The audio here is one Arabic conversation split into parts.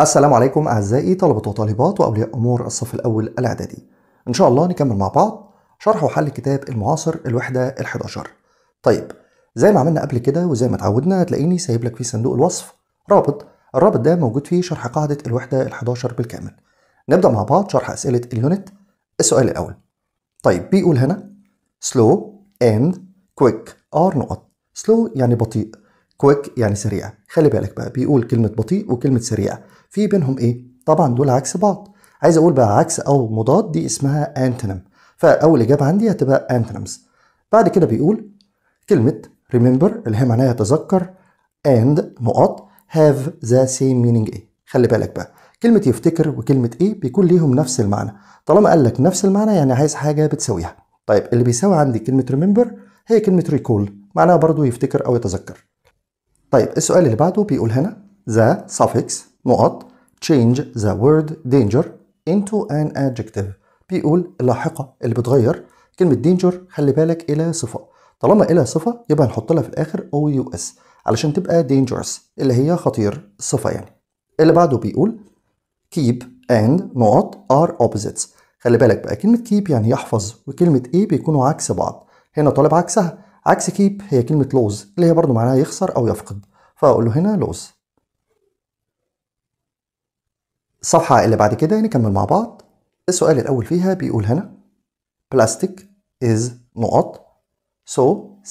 السلام عليكم أعزائي طلبة وطالبات وأولياء أمور الصف الأول الإعدادي إن شاء الله نكمل مع بعض شرح وحل كتاب المعاصر الوحدة ال11 طيب زي ما عملنا قبل كده وزي ما اتعودنا هتلاقيني سايب لك في صندوق الوصف رابط الرابط ده موجود فيه شرح قاعدة الوحدة ال11 بالكامل نبدأ مع بعض شرح أسئلة اليونت السؤال الأول طيب بيقول هنا slow and quick are نقط slow يعني بطيء كويك يعني سريعة خلي بالك بقى بيقول كلمة بطيء وكلمة سريعة في بينهم إيه؟ طبعا دول عكس بعض عايز أقول بقى عكس أو مضاد دي اسمها أنتنم فأول إجابة عندي هتبقى أنتنمز بعد كده بيقول كلمة remember اللي هي معناها يتذكر and نقط have the same meaning إيه خلي بالك بقى كلمة يفتكر وكلمة إيه بيكون ليهم نفس المعنى طالما قال لك نفس المعنى يعني عايز حاجة بتساويها طيب اللي بيساوي عندي كلمة remember هي كلمة recall معناها برضو يفتكر أو يتذكر طيب السؤال اللي بعده بيقول هنا the suffix نقط change the word danger into an adjective بيقول اللاحقة اللي بتغير كلمة danger خلي بالك إلى صفة طالما إلى صفة يبقى نحط لها في الآخر أو يو اس علشان تبقى dangerous اللي هي خطير الصفة يعني اللي بعده بيقول keep and نقط are opposites خلي بالك بقى كلمة keep يعني يحفظ وكلمة ايه بيكونوا عكس بعض هنا طالب عكسها عكس كيب هي كلمة لوز اللي هي برضو معناها يخسر أو يفقد فأقول له هنا لوز الصفحة اللي بعد كده نكمل مع بعض السؤال الأول فيها بيقول هنا بلاستيك is نقط so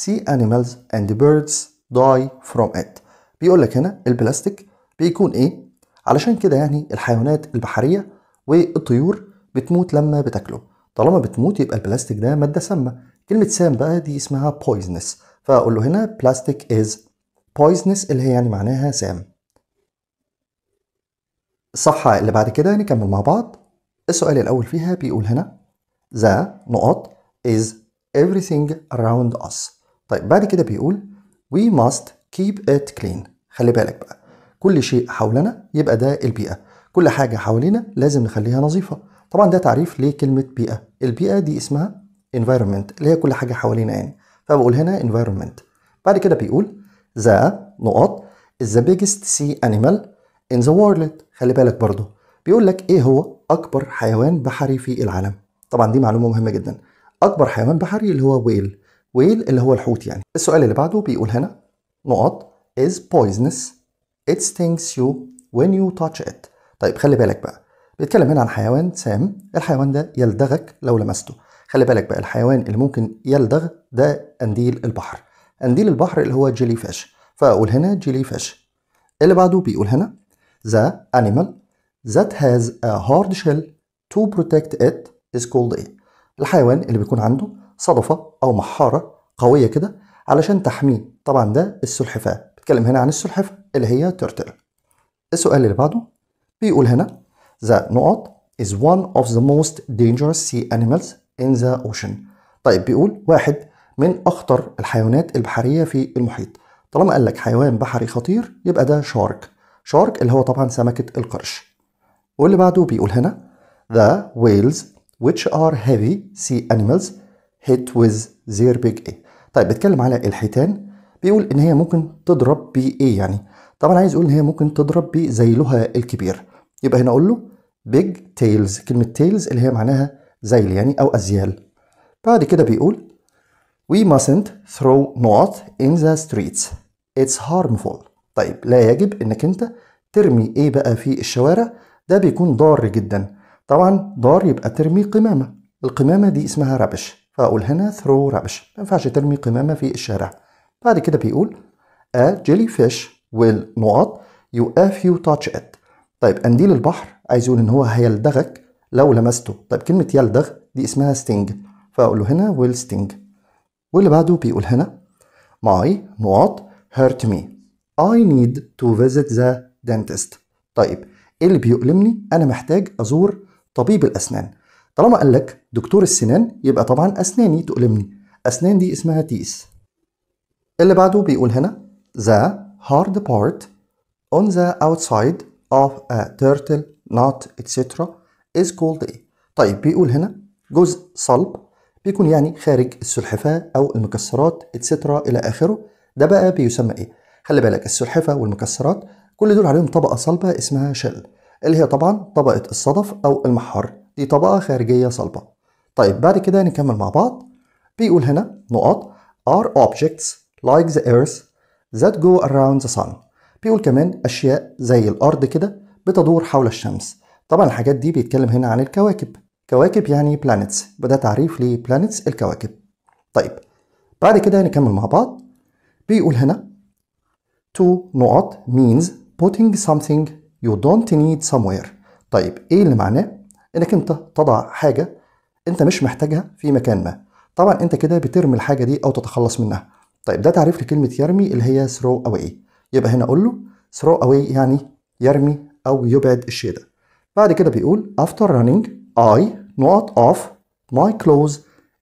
sea animals and birds die from it بيقول لك هنا البلاستيك بيكون إيه علشان كده يعني الحيوانات البحرية والطيور بتموت لما بتاكله طالما بتموت يبقى البلاستيك ده مادة سامة كلمه سام بقى دي اسمها بويزنس فاقول له هنا بلاستيك از بويزنس اللي هي يعني معناها سام الصفحه اللي بعد كده نكمل مع بعض السؤال الاول فيها بيقول هنا ذا نقط is everything around us طيب بعد كده بيقول we must keep it clean خلي بالك بقى كل شيء حولنا يبقى ده البيئة كل حاجة حوالينا لازم نخليها نظيفة طبعا ده تعريف لكلمة بيئة البيئة دي اسمها environment اللي هي كل حاجة حوالينا يعني فبقول هنا environment بعد كده بيقول ذا نقط is the biggest sea animal in the world خلي بالك برضه بيقول لك ايه هو اكبر حيوان بحري في العالم طبعا دي معلومة مهمة جدا اكبر حيوان بحري اللي هو ويل ويل اللي هو الحوت يعني السؤال اللي بعده بيقول هنا نقط is poisonous it stings you when you touch it طيب خلي بالك بقى بيتكلم هنا عن حيوان سام الحيوان ده يلدغك لو لمسته خلي بالك بقى الحيوان اللي ممكن يلدغ ده قنديل البحر قنديل البحر اللي هو جيلي فيش فاقول هنا جيلي فيش اللي بعده بيقول هنا the animal that has a hard shell to protect it is called a الحيوان اللي بيكون عنده صدفة أو محارة قوية كده علشان تحميه طبعا ده السلحفاة بتكلم هنا عن السلحفاة اللي هي ترتل السؤال اللي بعده بيقول هنا the نقط is one of the most dangerous sea animals in the ocean طيب بيقول واحد من أخطر الحيوانات البحرية في المحيط طالما قال لك حيوان بحري خطير يبقى ده شارك شارك اللي هو طبعا سمكة القرش واللي بعده بيقول هنا The whales which are heavy sea animals hit with their big A طيب بيتكلم على الحيتان بيقول ان هي ممكن تضرب بايه يعني طبعا عايز يقول ان هي ممكن تضرب بزيلها الكبير يبقى هنا اقول له big tails كلمة tails اللي هي معناها زيل يعني أو أزيال بعد كده بيقول We mustn't throw not in the streets It's harmful طيب لا يجب انك انت ترمي ايه بقى في الشوارع ده بيكون ضار جدا طبعا ضار يبقى ترمي قمامة القمامة دي اسمها ربش فأقول هنا throw ربش ما ينفعش ترمي قمامة في الشارع بعد كده بيقول a jellyfish will not you if you touch it طيب قنديل البحر عايز يقول ان هو هيلدغك لو لمسته طيب كلمة يلدغ دي اسمها ستينج فأقول له هنا will sting واللي بعده بيقول هنا my نقط hurt me I need to visit the dentist طيب ايه اللي بيؤلمني انا محتاج ازور طبيب الاسنان طالما قال لك دكتور السنان يبقى طبعا اسناني تؤلمني اسنان دي اسمها تيس اللي بعده بيقول هنا the hard part on the outside of a turtle nut etc is called A. طيب بيقول هنا جزء صلب بيكون يعني خارج السلحفاة أو المكسرات اتسترا إلى آخره ده بقى بيسمى إيه؟ خلي بالك السلحفة والمكسرات كل دول عليهم طبقة صلبة اسمها شل اللي هي طبعا طبقة الصدف أو المحار دي طبقة خارجية صلبة طيب بعد كده نكمل مع بعض بيقول هنا نقاط are objects like the earth that go around the sun بيقول كمان أشياء زي الأرض كده بتدور حول الشمس طبعا الحاجات دي بيتكلم هنا عن الكواكب كواكب يعني بلانتس وده تعريف لبلانتس الكواكب طيب بعد كده نكمل مع بعض بيقول هنا to not means putting something you don't need somewhere طيب ايه اللي معناه انك انت تضع حاجه انت مش محتاجها في مكان ما طبعا انت كده بترمي الحاجه دي او تتخلص منها طيب ده تعريف لكلمه يرمي اللي هي throw away يبقى هنا اقول له throw away يعني يرمي او يبعد الشيء ده بعد كده بيقول after running I not off my clothes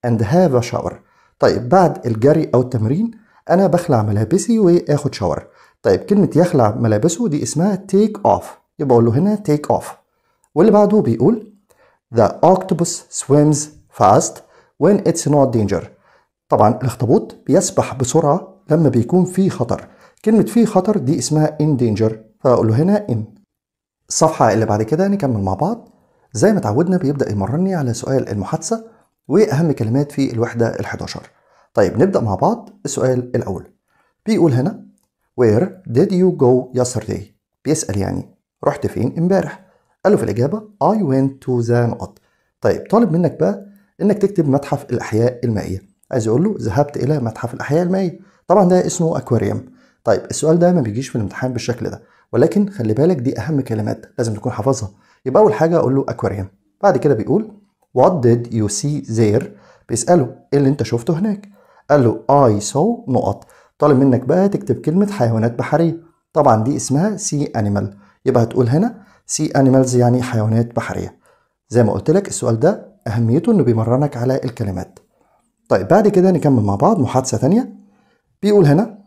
and have a shower طيب بعد الجري أو التمرين أنا بخلع ملابسي وآخد شاور طيب كلمة يخلع ملابسه دي اسمها take off يبقى أقول له هنا take off واللي بعده بيقول the octopus swims fast when it's not danger طبعا الاخطبوط بيسبح بسرعة لما بيكون في خطر كلمة في خطر دي اسمها in danger فأقول له هنا in الصفحة اللي بعد كده نكمل مع بعض زي ما تعودنا بيبدأ يمرني على سؤال المحادثة وأهم كلمات في الوحدة ال11 طيب نبدأ مع بعض السؤال الأول بيقول هنا Where did you go yesterday؟ بيسأل يعني رحت فين امبارح؟ قال له في الإجابة I went to the نقط طيب طالب منك بقى إنك تكتب متحف الأحياء المائية عايز يقول له ذهبت إلى متحف الأحياء المائية طبعا ده اسمه أكواريوم طيب السؤال ده ما بيجيش في الامتحان بالشكل ده ولكن خلي بالك دي اهم كلمات لازم تكون حافظها يبقى اول حاجه اقول له اكواريوم بعد كده بيقول وات did يو سي there بيساله ايه اللي انت شفته هناك قال له اي saw نقط طالب منك بقى تكتب كلمه حيوانات بحريه طبعا دي اسمها سي انيمال يبقى هتقول هنا سي انيمالز يعني حيوانات بحريه زي ما قلت لك السؤال ده اهميته انه بيمرنك على الكلمات طيب بعد كده نكمل مع بعض محادثه ثانيه بيقول هنا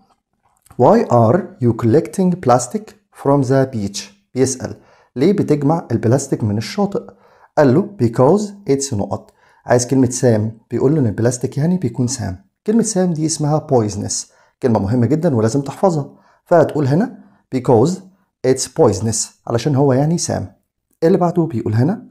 Why are you collecting plastic from the beach بيسأل ليه بتجمع البلاستيك من الشاطئ قال له because it's نقط عايز كلمة سام بيقول له إن البلاستيك يعني بيكون سام كلمة سام دي اسمها poisonous كلمة مهمة جدا ولازم تحفظها فهتقول هنا because it's poisonous علشان هو يعني سام إيه اللي بعده بيقول هنا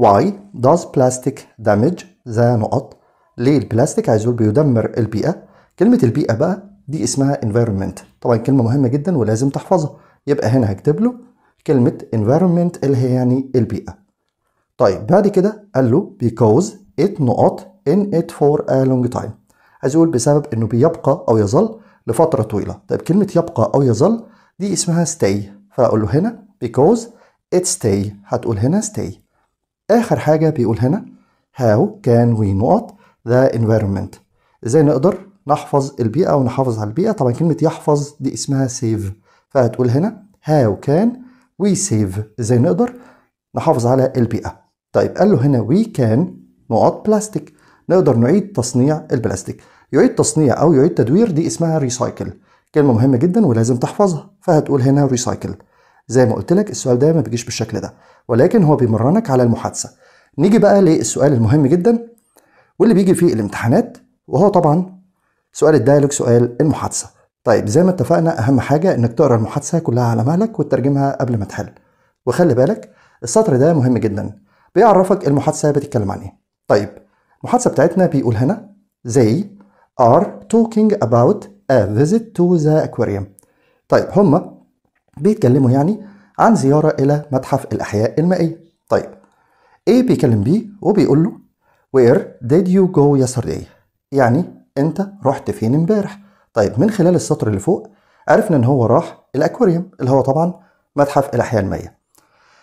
why does plastic damage the نقط ليه البلاستيك عايز يقول بيدمر البيئة كلمة البيئة بقى دي اسمها environment طبعا كلمة مهمة جدا ولازم تحفظها يبقى هنا هكتب له كلمة environment اللي هي يعني البيئة طيب بعد كده قال له because it نقط in it for a long time عايز يقول بسبب انه بيبقى او يظل لفترة طويلة طيب كلمة يبقى او يظل دي اسمها stay فاقول له هنا because it stay هتقول هنا stay اخر حاجة بيقول هنا how can we not the environment ازاي نقدر نحفظ البيئة ونحافظ على البيئة طبعا كلمة يحفظ دي اسمها سيف فهتقول هنا هاو كان وي سيف ازاي نقدر نحافظ على البيئة طيب قال له هنا وي كان نقط بلاستيك نقدر نعيد تصنيع البلاستيك يعيد تصنيع او يعيد تدوير دي اسمها ريسايكل كلمة مهمة جدا ولازم تحفظها فهتقول هنا ريسايكل زي ما قلت لك السؤال ده ما بيجيش بالشكل ده ولكن هو بيمرنك على المحادثة نيجي بقى للسؤال المهم جدا واللي بيجي فيه الامتحانات وهو طبعا سؤال الدايلوج سؤال المحادثه طيب زي ما اتفقنا اهم حاجه انك تقرا المحادثه كلها على مهلك وتترجمها قبل ما تحل وخلي بالك السطر ده مهم جدا بيعرفك المحادثه بتتكلم عن ايه طيب المحادثه بتاعتنا بيقول هنا زي are talking about a visit to the aquarium طيب هما بيتكلموا يعني عن زيارة إلى متحف الأحياء المائية طيب A بيكلم B وبيقول له Where did you go yesterday؟ يعني انت رحت فين امبارح طيب من خلال السطر اللي فوق عرفنا ان هو راح الاكواريوم اللي هو طبعا متحف الاحياء المائيه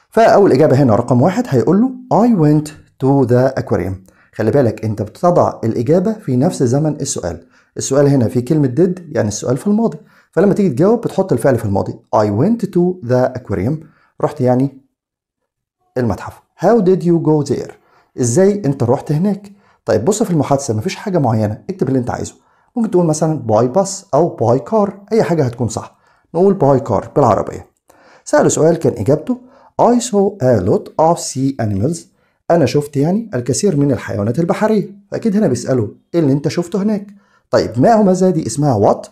فاول اجابه هنا رقم واحد هيقول له I went to the aquarium خلي بالك انت بتضع الاجابه في نفس زمن السؤال السؤال هنا في كلمه did يعني السؤال في الماضي فلما تيجي تجاوب بتحط الفعل في الماضي I went to the aquarium رحت يعني المتحف How did you go there ازاي انت رحت هناك طيب بص في المحادثه مفيش حاجه معينه اكتب اللي انت عايزه ممكن تقول مثلا باي باس او باي كار اي حاجه هتكون صح نقول باي كار بالعربيه سأله سؤال كان اجابته I saw a lot of sea animals انا شفت يعني الكثير من الحيوانات البحريه فاكيد هنا بيساله ايه اللي انت شفته هناك طيب ما ماذا دي اسمها وات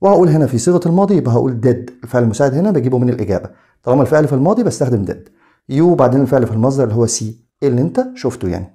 وهقول هنا في صيغه الماضي يبقى هقول ديد الفعل المساعد هنا بجيبه من الاجابه طالما الفعل في الماضي بستخدم ديد يو بعدين الفعل في المصدر اللي هو سي إيه اللي انت شفته يعني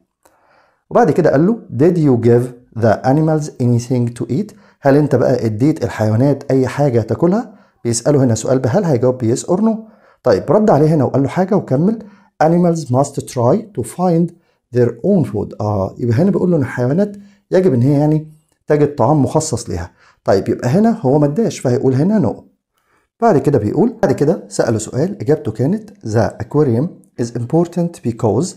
وبعد كده قال له did you give the animals anything to eat هل انت بقى اديت الحيوانات اي حاجه تاكلها بيساله هنا سؤال بهل هيجاوب بيس اور نو طيب رد عليه هنا وقال له حاجه وكمل animals must try to find their own food اه يبقى هنا بيقول له ان الحيوانات يجب ان هي يعني تجد طعام مخصص ليها طيب يبقى هنا هو ما اداش فهيقول هنا نو بعد كده بيقول بعد كده سأله سؤال إجابته كانت The aquarium is important because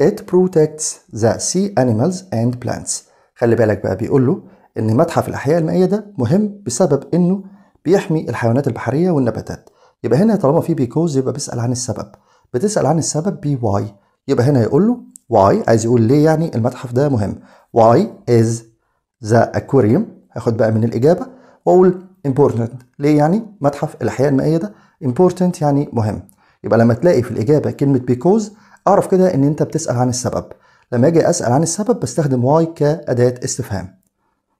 It protects the sea animals and plants خلي بالك بقى بيقول له إن متحف الأحياء المائية ده مهم بسبب إنه بيحمي الحيوانات البحرية والنباتات يبقى هنا طالما في بيكوز يبقى بيسأل عن السبب بتسأل عن السبب بي واي يبقى هنا يقول له why عايز يقول ليه يعني المتحف ده مهم why is the aquarium هاخد بقى من الإجابة وأقول important ليه يعني متحف الأحياء المائية ده important يعني مهم يبقى لما تلاقي في الإجابة كلمة because اعرف كده ان انت بتسال عن السبب لما اجي اسال عن السبب بستخدم واي كاداه استفهام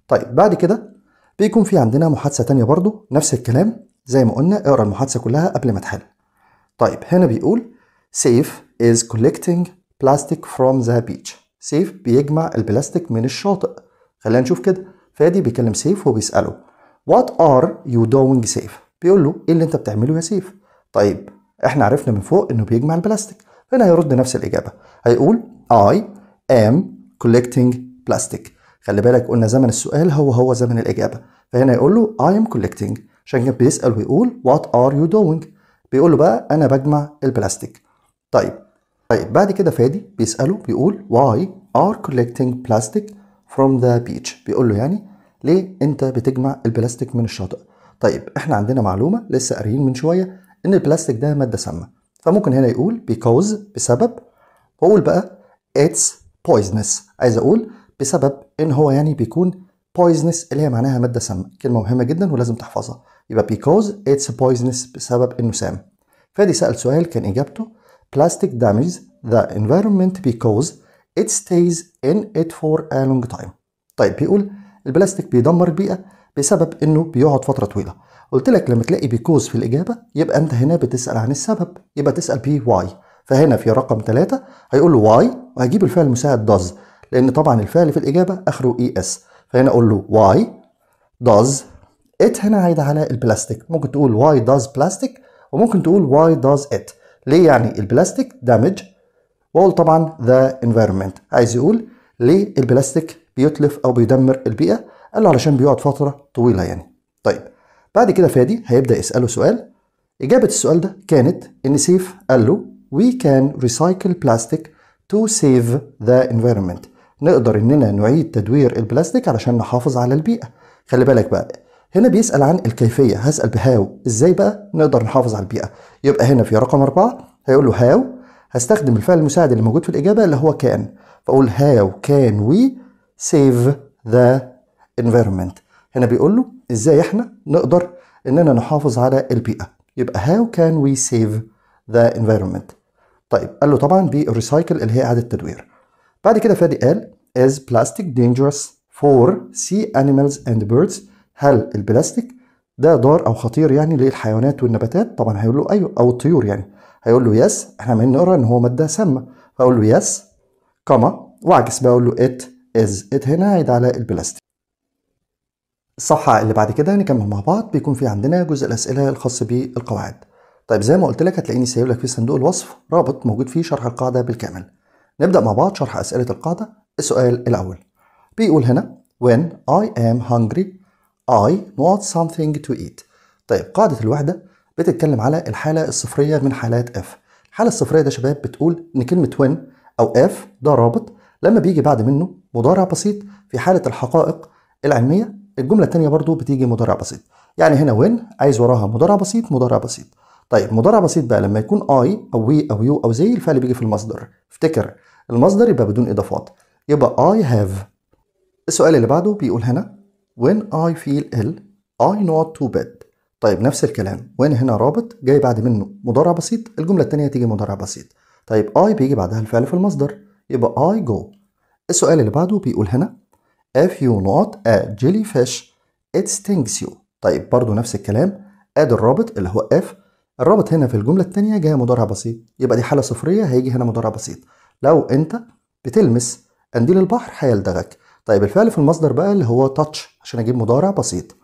طيب بعد كده بيكون في عندنا محادثه تانية برضو نفس الكلام زي ما قلنا اقرا المحادثه كلها قبل ما تحل طيب هنا بيقول سيف is collecting plastic from the beach سيف بيجمع البلاستيك من الشاطئ خلينا نشوف كده فادي بيكلم سيف وبيساله what are you doing سيف بيقول له ايه اللي انت بتعمله يا سيف طيب احنا عرفنا من فوق انه بيجمع البلاستيك هنا هيرد نفس الإجابة هيقول I am collecting plastic خلي بالك قلنا زمن السؤال هو هو زمن الإجابة فهنا يقول له I am collecting عشان كده بيسأل ويقول what are you doing بيقول له بقى أنا بجمع البلاستيك طيب طيب بعد كده فادي بيسأله بيقول why are collecting plastic from the beach بيقول له يعني ليه أنت بتجمع البلاستيك من الشاطئ طيب احنا عندنا معلومة لسه قاريين من شوية إن البلاستيك ده مادة سامة فممكن هنا يقول because بسبب واقول بقى it's poisonous عايز اقول بسبب ان هو يعني بيكون poisonous اللي هي معناها ماده سامه كلمه مهمه جدا ولازم تحفظها يبقى because it's poisonous بسبب انه سام فادي سال سؤال كان اجابته plastic damages the environment because it stays in it for a long time طيب بيقول البلاستيك بيدمر البيئه بسبب انه بيقعد فتره طويله قلت لك لما تلاقي بيكوز في الإجابة يبقى أنت هنا بتسأل عن السبب يبقى تسأل بيه واي فهنا في رقم ثلاثة هيقول له واي وهجيب الفعل المساعد داز لأن طبعا الفعل في الإجابة آخره إي e إس فهنا أقول له واي داز إت هنا عايدة على البلاستيك ممكن تقول واي داز بلاستيك وممكن تقول واي داز إت ليه يعني البلاستيك دامج واقول طبعا ذا environment عايز يقول ليه البلاستيك بيتلف أو بيدمر البيئة قال له علشان بيقعد فترة طويلة يعني طيب بعد كده فادي هيبدأ يسأله سؤال إجابة السؤال ده كانت إن سيف قال له We can recycle plastic to save the environment نقدر إننا نعيد تدوير البلاستيك علشان نحافظ على البيئة خلي بالك بقى هنا بيسأل عن الكيفية هسأل بهاو إزاي بقى نقدر نحافظ على البيئة يبقى هنا في رقم أربعة هيقول له هاو هستخدم الفعل المساعد اللي موجود في الإجابة اللي هو كان فأقول هاو كان وي سيف ذا environment هنا بيقول له ازاي احنا نقدر اننا نحافظ على البيئه يبقى هاو كان وي سيف ذا انفايرمنت طيب قال له طبعا بالريسايكل اللي هي اعاده التدوير بعد كده فادي قال از بلاستيك دينجرس فور سي انيمالز اند بيردز هل البلاستيك ده ضار او خطير يعني للحيوانات والنباتات طبعا هيقول له ايوه او الطيور يعني هيقول له يس احنا من نقرا ان هو ماده سامه فاقول له يس كما واعكس بقى اقول له ات از ات هنا عيد على البلاستيك الصفحة اللي بعد كده نكمل مع بعض بيكون في عندنا جزء الأسئلة الخاص بالقواعد طيب زي ما قلت لك هتلاقيني سايب لك في صندوق الوصف رابط موجود فيه شرح القاعدة بالكامل نبدأ مع بعض شرح أسئلة القاعدة السؤال الأول بيقول هنا when I am hungry I want something to eat طيب قاعدة الوحدة بتتكلم على الحالة الصفرية من حالات F الحالة الصفرية ده شباب بتقول إن كلمة when أو F ده رابط لما بيجي بعد منه مضارع بسيط في حالة الحقائق العلمية الجمله الثانيه برضو بتيجي مضارع بسيط يعني هنا وين عايز وراها مضارع بسيط مضارع بسيط طيب مضارع بسيط بقى لما يكون اي او وي او يو او زي الفعل بيجي في المصدر افتكر المصدر يبقى بدون اضافات يبقى اي هاف السؤال اللي بعده بيقول هنا when I feel ill I not too bad طيب نفس الكلام وين هنا رابط جاي بعد منه مضارع بسيط الجملة التانية تيجي مضارع بسيط طيب I بيجي بعدها الفعل في المصدر يبقى I go السؤال اللي بعده بيقول هنا if you not a jellyfish it stings you طيب برضو نفس الكلام ادي الرابط اللي هو if الرابط هنا في الجملة التانية جاية مضارع بسيط يبقى دي حالة صفرية هيجي هنا مضارع بسيط لو انت بتلمس قنديل البحر هيلدغك طيب الفعل في المصدر بقى اللي هو تاتش عشان اجيب مضارع بسيط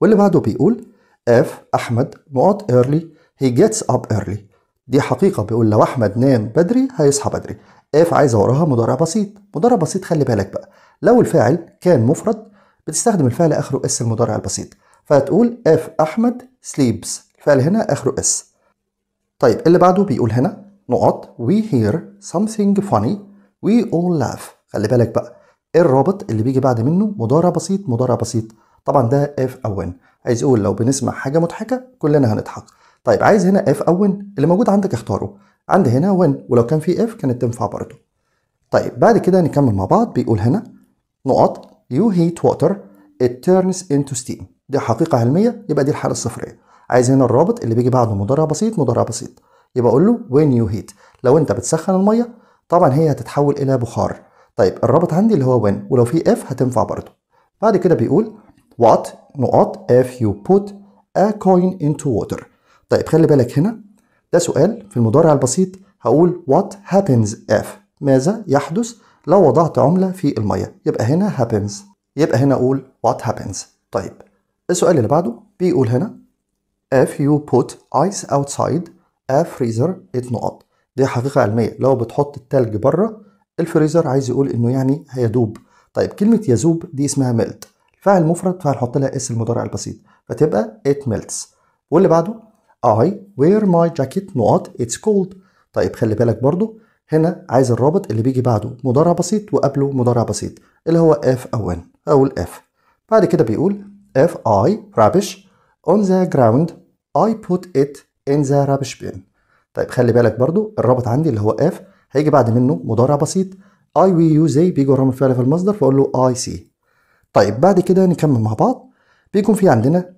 واللي بعده بيقول اف احمد نقط ايرلي هي جيتس اب ايرلي دي حقيقة بيقول لو احمد نام بدري هيصحى بدري اف عايزه وراها مضارع بسيط مضارع بسيط خلي بالك بقى لو الفاعل كان مفرد بتستخدم الفعل اخره اس المضارع البسيط فهتقول اف احمد سليبس الفعل هنا اخره اس طيب اللي بعده بيقول هنا نقط we hear something funny we all laugh خلي بالك بقى ايه الرابط اللي بيجي بعد منه مضارع بسيط مضارع بسيط طبعا ده اف او ان عايز يقول لو بنسمع حاجه مضحكه كلنا هنضحك طيب عايز هنا اف او ان اللي موجود عندك اختاره عندي هنا وين ولو كان في اف كانت تنفع برضه طيب بعد كده نكمل مع بعض بيقول هنا نقط يو هيت ووتر it turns into steam دي حقيقة علمية يبقى دي الحالة الصفرية عايز هنا الرابط اللي بيجي بعده مضارع بسيط مضارع بسيط يبقى اقول له when you heat لو انت بتسخن المية طبعا هي هتتحول الى بخار طيب الرابط عندي اللي هو when ولو في اف هتنفع برضه بعد كده بيقول what نقط if you put a coin into water طيب خلي بالك هنا ده سؤال في المضارع البسيط هقول what happens if ماذا يحدث لو وضعت عملة في المية يبقى هنا happens يبقى هنا أقول what happens طيب السؤال اللي بعده بيقول هنا if you put ice outside a freezer it نقط دي حقيقة علمية لو بتحط التلج بره الفريزر عايز يقول انه يعني هيدوب طيب كلمة يذوب دي اسمها ملت فاعل مفرد فهنحط لها اس المضارع البسيط فتبقى it melts واللي بعده I wear my jacket not it's cold طيب خلي بالك برضو هنا عايز الرابط اللي بيجي بعده مضارع بسيط وقبله مضارع بسيط اللي هو F أو N أو ال F بعد كده بيقول F I rubbish on the ground I put it in the rubbish bin طيب خلي بالك برضو الرابط عندي اللي هو F هيجي بعد منه مضارع بسيط I we use they بيجي ورا الفعل في المصدر فأقول له I see طيب بعد كده نكمل مع بعض بيكون في عندنا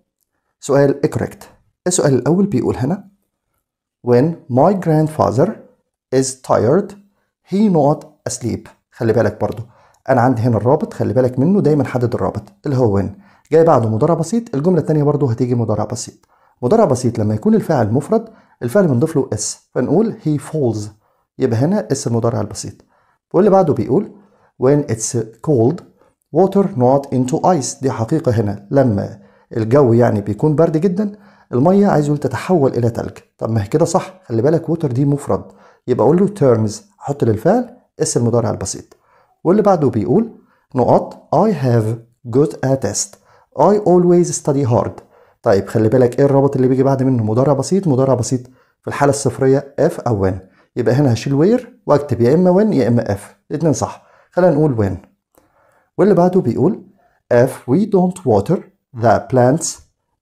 سؤال correct السؤال الأول بيقول هنا When my grandfather is tired he not asleep خلي بالك برضو أنا عندي هنا الرابط خلي بالك منه دايما حدد الرابط اللي هو when جاي بعده مضارع بسيط الجملة الثانية برضو هتيجي مضارع بسيط مضارع بسيط لما يكون الفاعل مفرد الفعل بنضيف له اس فنقول he falls يبقى هنا اس المضارع البسيط واللي بعده بيقول when it's cold water not into ice دي حقيقة هنا لما الجو يعني بيكون برد جدا الميه عايز يقول تتحول الى تلج طب ما هي كده صح خلي بالك ووتر دي مفرد يبقى اقول له تيرمز احط للفعل اسم المضارع البسيط واللي بعده بيقول نقط I have got a test I always study hard طيب خلي بالك ايه الرابط اللي بيجي بعد منه مضارع بسيط مضارع بسيط في الحالة الصفرية F أو when يبقى هنا هشيل وير واكتب يا إما when يا إما F الاتنين صح خلينا نقول when واللي بعده بيقول If we don't water the plants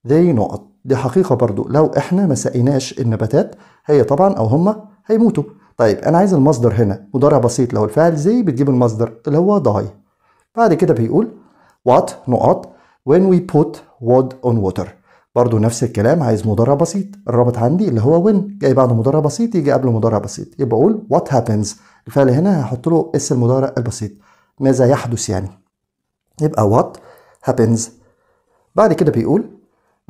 they not دي حقيقه برضو لو احنا ما سقيناش النباتات هي طبعا او هما هيموتوا طيب انا عايز المصدر هنا مضارع بسيط لو الفعل زي بتجيب المصدر اللي هو داي بعد كده بيقول وات نقط when we put wood on water برضو نفس الكلام عايز مضارع بسيط الرابط عندي اللي هو when جاي بعد مضارع بسيط يجي قبل مضارع بسيط يبقى اقول what happens الفعل هنا هحط له اس المضارع البسيط ماذا يحدث يعني يبقى what happens بعد كده بيقول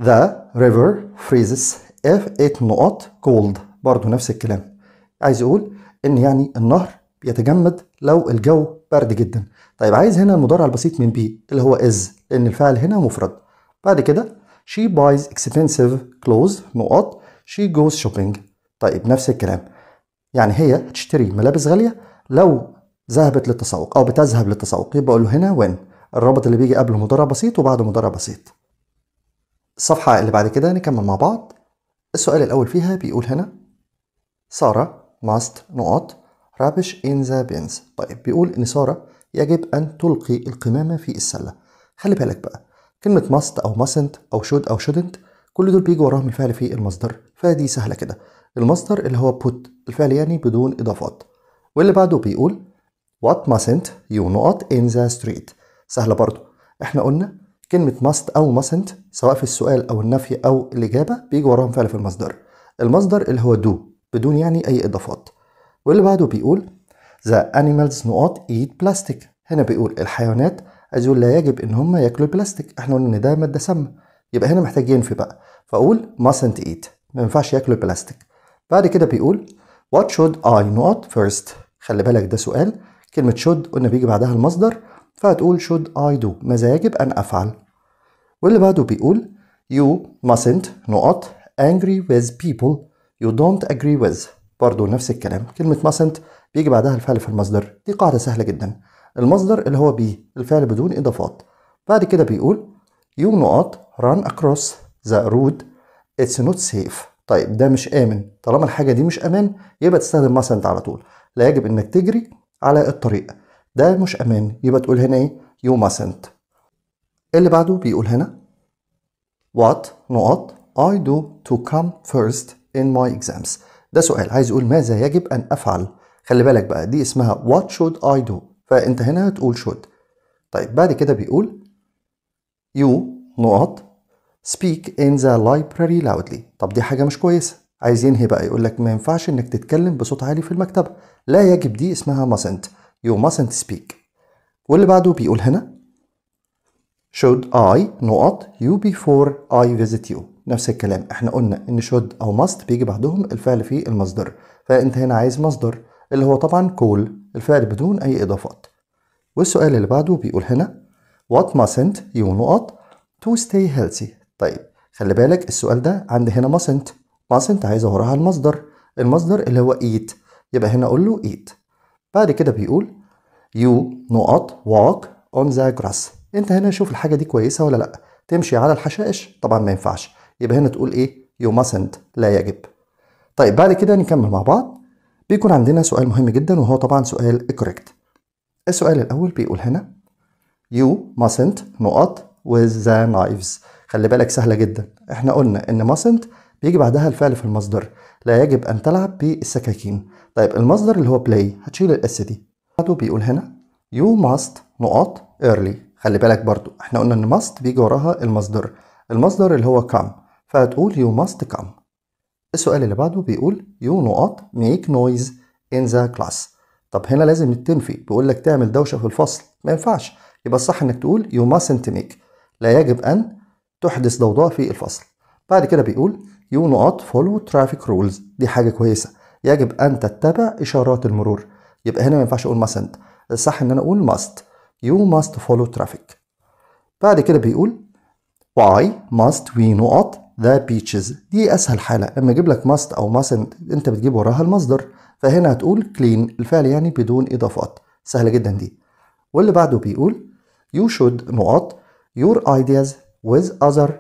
The river freezes if it not cold برضو نفس الكلام عايز يقول ان يعني النهر بيتجمد لو الجو برد جدا طيب عايز هنا المضارع البسيط من بي اللي هو is لان الفعل هنا مفرد بعد كده she buys expensive clothes نقط she goes shopping طيب نفس الكلام يعني هي هتشتري ملابس غاليه لو ذهبت للتسوق او بتذهب للتسوق يبقى اقول له هنا وين الرابط اللي بيجي قبل مضارع بسيط وبعد مضارع بسيط الصفحة اللي بعد كده نكمل مع بعض السؤال الأول فيها بيقول هنا سارة ماست نقط رابش إن ذا بينز طيب بيقول إن سارة يجب أن تلقي القمامة في السلة خلي بالك بقى كلمة ماست أو ماسنت أو شود أو شودنت كل دول بيجوا وراهم الفعل في المصدر فدي سهلة كده المصدر اللي هو put الفعل يعني بدون إضافات واللي بعده بيقول what mustn't you not in the street سهلة برضو احنا قلنا كلمة must أو mustn't سواء في السؤال أو النفي أو الإجابة بيجي وراهم فعل في المصدر المصدر اللي هو do بدون يعني أي إضافات واللي بعده بيقول The animals not eat plastic هنا بيقول الحيوانات أزول لا يجب إن هم ياكلوا البلاستيك احنا قلنا إن ده مادة سامة يبقى هنا محتاج ينفي بقى فأقول mustn't eat ما ينفعش ياكلوا البلاستيك بعد كده بيقول what should I not first خلي بالك ده سؤال كلمة should قلنا بيجي بعدها المصدر فهتقول should I do ماذا يجب أن أفعل واللي بعده بيقول you mustn't نقط angry with people you don't agree with برضه نفس الكلام كلمة mustn't بيجي بعدها الفعل في المصدر دي قاعدة سهلة جدا المصدر اللي هو بيه الفعل بدون إضافات بعد كده بيقول you not run across the road it's not safe طيب ده مش آمن طالما الحاجة دي مش أمان يبقى تستخدم mustn't على طول لا يجب إنك تجري على الطريق ده مش امان يبقى تقول هنا ايه you mustn't اللي بعده بيقول هنا what نقط I do to come first in my exams ده سؤال عايز يقول ماذا يجب ان افعل خلي بالك بقى دي اسمها what should I do فانت هنا هتقول should طيب بعد كده بيقول you نقط speak in the library loudly طب دي حاجة مش كويسة عايز ينهي بقى يقول لك ما ينفعش انك تتكلم بصوت عالي في المكتبة لا يجب دي اسمها mustn't You mustn't speak واللي بعده بيقول هنا should I نقط you before I visit you نفس الكلام احنا قلنا ان should او must بيجي بعدهم الفعل في المصدر فانت هنا عايز مصدر اللي هو طبعا call الفعل بدون اي اضافات والسؤال اللي بعده بيقول هنا what mustn't you نقط to stay healthy طيب خلي بالك السؤال ده عندي هنا mustn't mustn't عايز وراها المصدر المصدر اللي هو eat يبقى هنا اقول له eat بعد كده بيقول يو نقط walk on the grass انت هنا شوف الحاجه دي كويسه ولا لا تمشي على الحشائش طبعا ما ينفعش يبقى هنا تقول ايه يو mustn't لا يجب طيب بعد كده نكمل مع بعض بيكون عندنا سؤال مهم جدا وهو طبعا سؤال correct السؤال الاول بيقول هنا يو mustn't نقط with the knives خلي بالك سهله جدا احنا قلنا ان mustn't بيجي بعدها الفعل في المصدر لا يجب ان تلعب بالسكاكين طيب المصدر اللي هو play هتشيل الاس دي بعده بيقول هنا you must نقط early خلي بالك برضو احنا قلنا ان must بيجي وراها المصدر المصدر اللي هو come فهتقول you must come السؤال اللي بعده بيقول you نقط make noise in the class طب هنا لازم تنفي بيقول لك تعمل دوشة في الفصل ما ينفعش يبقى الصح انك تقول you mustn't make لا يجب ان تحدث ضوضاء في الفصل بعد كده بيقول يو نقط فولو ترافيك رولز دي حاجة كويسة يجب أن تتبع إشارات المرور يبقى هنا ما ينفعش أقول mustn't الصح إن أنا أقول must you must follow traffic بعد كده بيقول why must we not the beaches دي أسهل حالة لما أجيب لك must أو mustn't أنت بتجيب وراها المصدر فهنا هتقول clean الفعل يعني بدون إضافات سهلة جدا دي واللي بعده بيقول you should not your ideas with other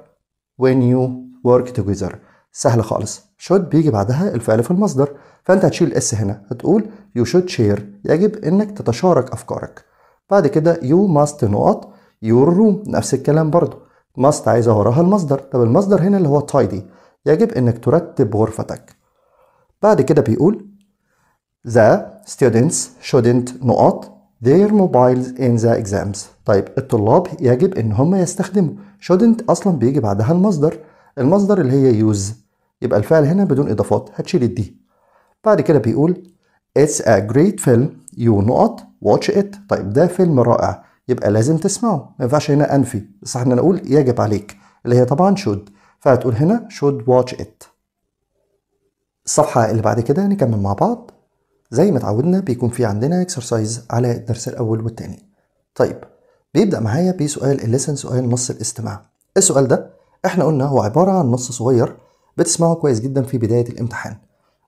when you work together سهله خالص شود بيجي بعدها الفعل في المصدر فانت هتشيل الاس هنا هتقول يو شود شير يجب انك تتشارك افكارك بعد كده يو ماست نقط يور روم نفس الكلام برضو ماست عايزه وراها المصدر طب المصدر هنا اللي هو تايدي يجب انك ترتب غرفتك بعد كده بيقول the students shouldn't نقط their mobiles in the exams طيب الطلاب يجب ان هم يستخدموا shouldn't اصلا بيجي بعدها المصدر المصدر اللي هي use يبقى الفعل هنا بدون إضافات هتشيل الدي بعد كده بيقول It's a great film you نقط watch it طيب ده فيلم رائع يبقى لازم تسمعه ما ينفعش هنا أنفي صح إن أنا أقول يجب عليك اللي هي طبعا should فهتقول هنا should watch it الصفحة اللي بعد كده نكمل مع بعض زي ما اتعودنا بيكون في عندنا اكسرسايز على الدرس الأول والتاني طيب بيبدأ معايا بسؤال الليسن سؤال نص الاستماع السؤال ده احنا قلنا هو عبارة عن نص صغير بتسمعه كويس جدا في بداية الامتحان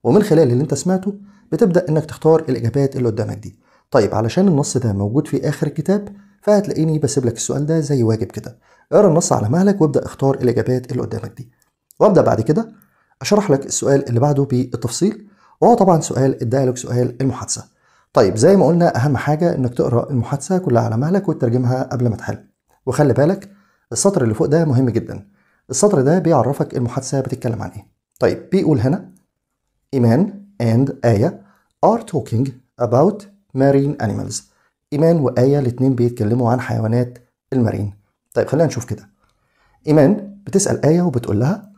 ومن خلال اللي انت سمعته بتبدأ انك تختار الاجابات اللي قدامك دي طيب علشان النص ده موجود في اخر الكتاب فهتلاقيني بسيب لك السؤال ده زي واجب كده اقرا النص على مهلك وابدأ اختار الاجابات اللي قدامك دي وابدأ بعد كده اشرح لك السؤال اللي بعده بالتفصيل وهو طبعا سؤال الدايلوج سؤال المحادثة طيب زي ما قلنا اهم حاجة انك تقرا المحادثة كلها على مهلك وتترجمها قبل ما تحل وخلي بالك السطر اللي فوق ده مهم جدا السطر ده بيعرفك المحادثة بتتكلم عن ايه طيب بيقول هنا إيمان and آية are talking about marine animals إيمان وآية الاتنين بيتكلموا عن حيوانات المارين طيب خلينا نشوف كده إيمان بتسأل آية وبتقول لها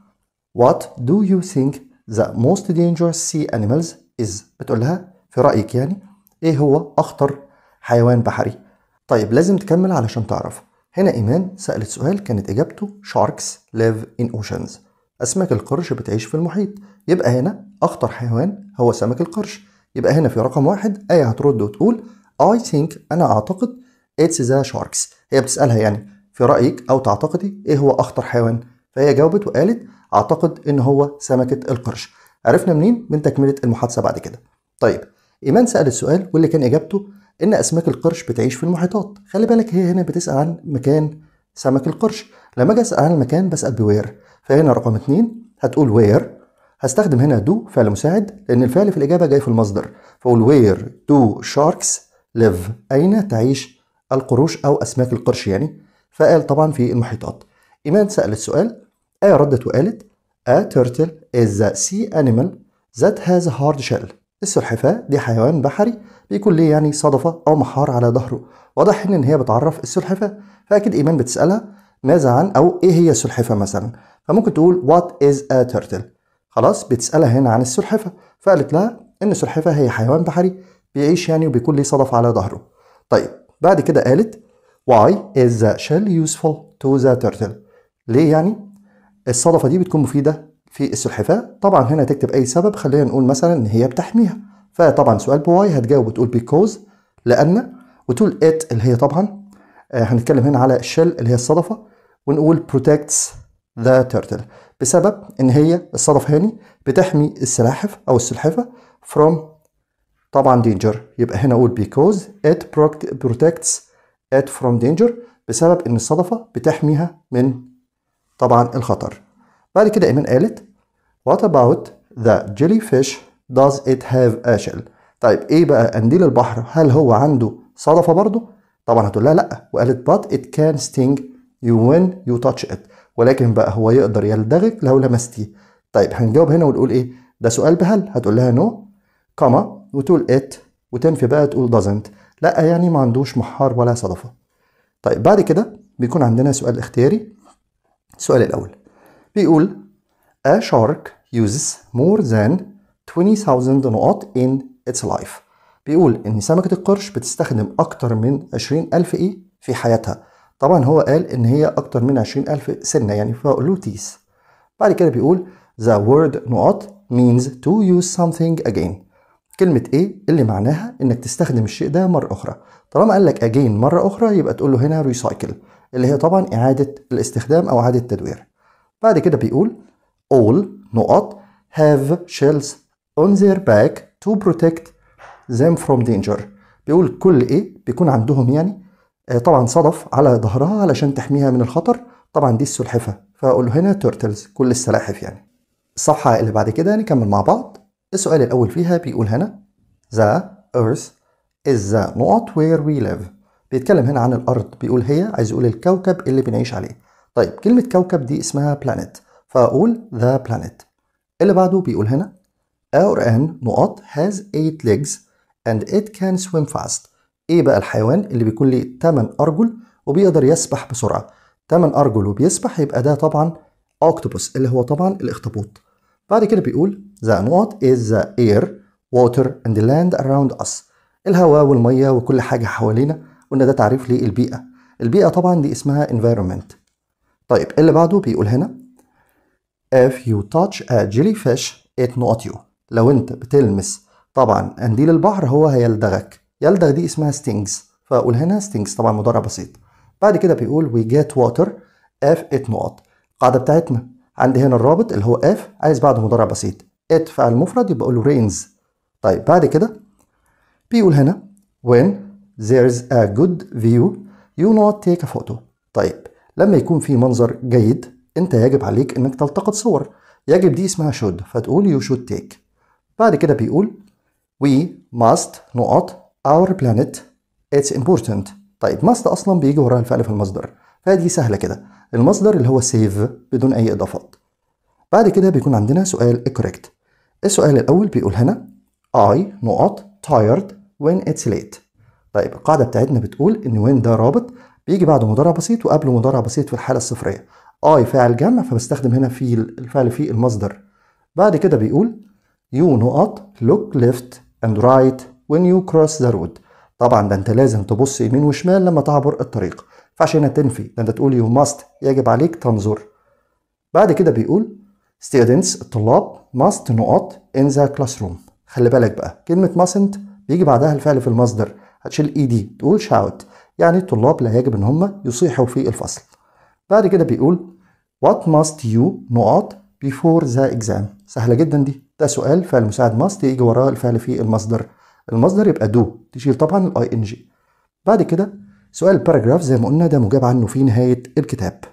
What do you think the most dangerous sea animals is بتقول لها في رأيك يعني إيه هو أخطر حيوان بحري طيب لازم تكمل علشان تعرف هنا إيمان سألت سؤال كانت إجابته شاركس live in oceans أسماك القرش بتعيش في المحيط يبقى هنا أخطر حيوان هو سمك القرش يبقى هنا في رقم واحد آية هترد وتقول I think أنا أعتقد it's the sharks هي بتسألها يعني في رأيك أو تعتقدي إيه هو أخطر حيوان فهي جاوبت وقالت أعتقد إن هو سمكة القرش عرفنا منين من تكملة المحادثة بعد كده طيب إيمان سألت سؤال واللي كان إجابته ان اسماك القرش بتعيش في المحيطات خلي بالك هي هنا بتسال عن مكان سمك القرش لما اجي اسال عن المكان بسال بوير فهنا رقم اتنين هتقول وير هستخدم هنا دو فعل مساعد لان الفعل في الاجابه جاي في المصدر فاقول وير دو شاركس ليف اين تعيش القروش او اسماك القرش يعني فقال طبعا في المحيطات ايمان سالت سؤال ايه ردت وقالت A turtle is a sea animal that has a hard shell السلحفاة دي حيوان بحري بيكون ليه يعني صدفة أو محار على ظهره واضح إن هي بتعرف السلحفاة فأكيد إيمان بتسألها ماذا عن أو إيه هي السلحفاة مثلا فممكن تقول what is a turtle خلاص بتسألها هنا عن السلحفاة فقالت لها إن السلحفاة هي حيوان بحري بيعيش يعني وبيكون ليه صدفة على ظهره طيب بعد كده قالت why is the shell useful to the turtle ليه يعني الصدفة دي بتكون مفيدة في السلحفاة طبعا هنا تكتب أي سبب خلينا نقول مثلا إن هي بتحميها فطبعا سؤال بواي هتجاوب وتقول بيكوز لأن وتقول إت اللي هي طبعا آه، هنتكلم هنا على الشل اللي هي الصدفة ونقول protects ذا تيرتل بسبب ان هي الصدفه هاني بتحمي السلاحف او السلحفه from طبعا danger يبقى هنا اقول because it protects it from danger بسبب ان الصدفه بتحميها من طبعا الخطر بعد كده ايمن قالت What about the jellyfish does it have a shell طيب ايه بقى قنديل البحر هل هو عنده صدفة برضه طبعا هتقول لها لا وقالت but it can sting you when you touch it ولكن بقى هو يقدر يلدغك لو لمستيه طيب هنجاوب هنا ونقول ايه ده سؤال بهل هتقول لها نو كما وتقول ات وتنفي بقى تقول doesn't لا يعني ما عندوش محار ولا صدفة طيب بعد كده بيكون عندنا سؤال اختياري السؤال الأول بيقول A shark uses more than 20,000 نقط in its life بيقول إن سمكة القرش بتستخدم أكتر من 20,000 إيه في حياتها طبعا هو قال إن هي أكتر من 20,000 سنة يعني فقول تيس بعد كده بيقول the word نقط means to use something again كلمة ايه اللي معناها انك تستخدم الشيء ده مرة اخرى طالما قال لك again مرة اخرى يبقى تقول له هنا recycle اللي هي طبعا اعادة الاستخدام او اعادة تدوير بعد كده بيقول all نقط have shells on their back to protect them from danger بيقول كل ايه بيكون عندهم يعني آه، طبعا صدف على ظهرها علشان تحميها من الخطر طبعا دي السلحفه فاقول هنا turtles كل السلاحف يعني الصفحه اللي بعد كده نكمل مع بعض السؤال الاول فيها بيقول هنا the earth is the نقط where we live بيتكلم هنا عن الارض بيقول هي عايز يقول الكوكب اللي بنعيش عليه طيب كلمة كوكب دي اسمها planet فأقول the planet اللي بعده بيقول هنا our an نقط has eight legs and it can swim fast ايه بقى الحيوان اللي بيكون ليه 8 ارجل وبيقدر يسبح بسرعة 8 ارجل وبيسبح يبقى ده طبعا اوكتوبوس اللي هو طبعا الاخطبوط بعد كده بيقول the نقط is the air water and the land around us الهواء والمية وكل حاجة حوالينا وإن ده تعريف للبيئة البيئة طبعا دي اسمها environment طيب اللي بعده بيقول هنا if you touch a jellyfish it not you لو انت بتلمس طبعا قنديل البحر هو هيلدغك يلدغ دي اسمها stings فاقول هنا stings طبعا مضارع بسيط بعد كده بيقول we get water if it not القاعده بتاعتنا عندي هنا الرابط اللي هو if عايز بعده مضارع بسيط it فعل مفرد يبقى اقول rains طيب بعد كده بيقول هنا when there's a good view you not take a photo طيب لما يكون في منظر جيد انت يجب عليك انك تلتقط صور يجب دي اسمها should فتقول you should take بعد كده بيقول we must نقط our planet it's important طيب must اصلا بيجي وراها الفعل في المصدر فدي سهله كده المصدر اللي هو save بدون اي اضافات بعد كده بيكون عندنا سؤال correct السؤال الاول بيقول هنا I نقط tired when it's late طيب القاعده بتاعتنا بتقول ان وين ده رابط بيجي بعده مضارع بسيط وقبله مضارع بسيط في الحالة الصفرية اي آه، فاعل جمع فبستخدم هنا في الفعل في المصدر بعد كده بيقول يو نقط لوك ليفت اند رايت وين يو كروس ذا رود طبعا ده انت لازم تبص يمين وشمال لما تعبر الطريق فعشان تنفي ده انت تقول يو ماست يجب عليك تنظر بعد كده بيقول students الطلاب must نقط in the classroom خلي بالك بقى كلمة mustn't بيجي بعدها الفعل في المصدر هتشيل اي e دي تقول shout يعني الطلاب لا يجب ان هم يصيحوا في الفصل بعد كده بيقول what must you نقط before the exam سهله جدا دي ده سؤال فعل مساعد must يجي وراه الفعل في المصدر المصدر يبقى دو تشيل طبعا الاي ان جي بعد كده سؤال باراجراف زي ما قلنا ده مجاب عنه في نهايه الكتاب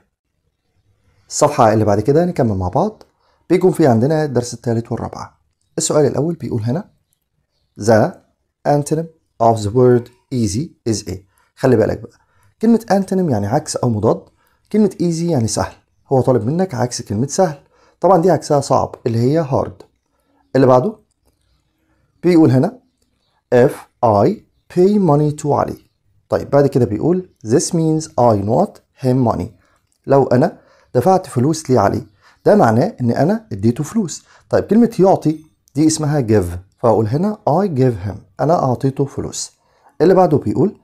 الصفحه اللي بعد كده نكمل مع بعض بيكون في عندنا الدرس الثالث والرابع السؤال الاول بيقول هنا the antonym of the word easy is a خلي بالك بقى كلمة أنتنم يعني عكس أو مضاد كلمة ايزي يعني سهل هو طالب منك عكس كلمة سهل طبعا دي عكسها صعب اللي هي هارد اللي بعده بيقول هنا if I pay money to علي طيب بعد كده بيقول this means I not him money لو أنا دفعت فلوس لي علي ده معناه إن أنا اديته فلوس طيب كلمة يعطي دي اسمها give فأقول هنا I give him أنا أعطيته فلوس اللي بعده بيقول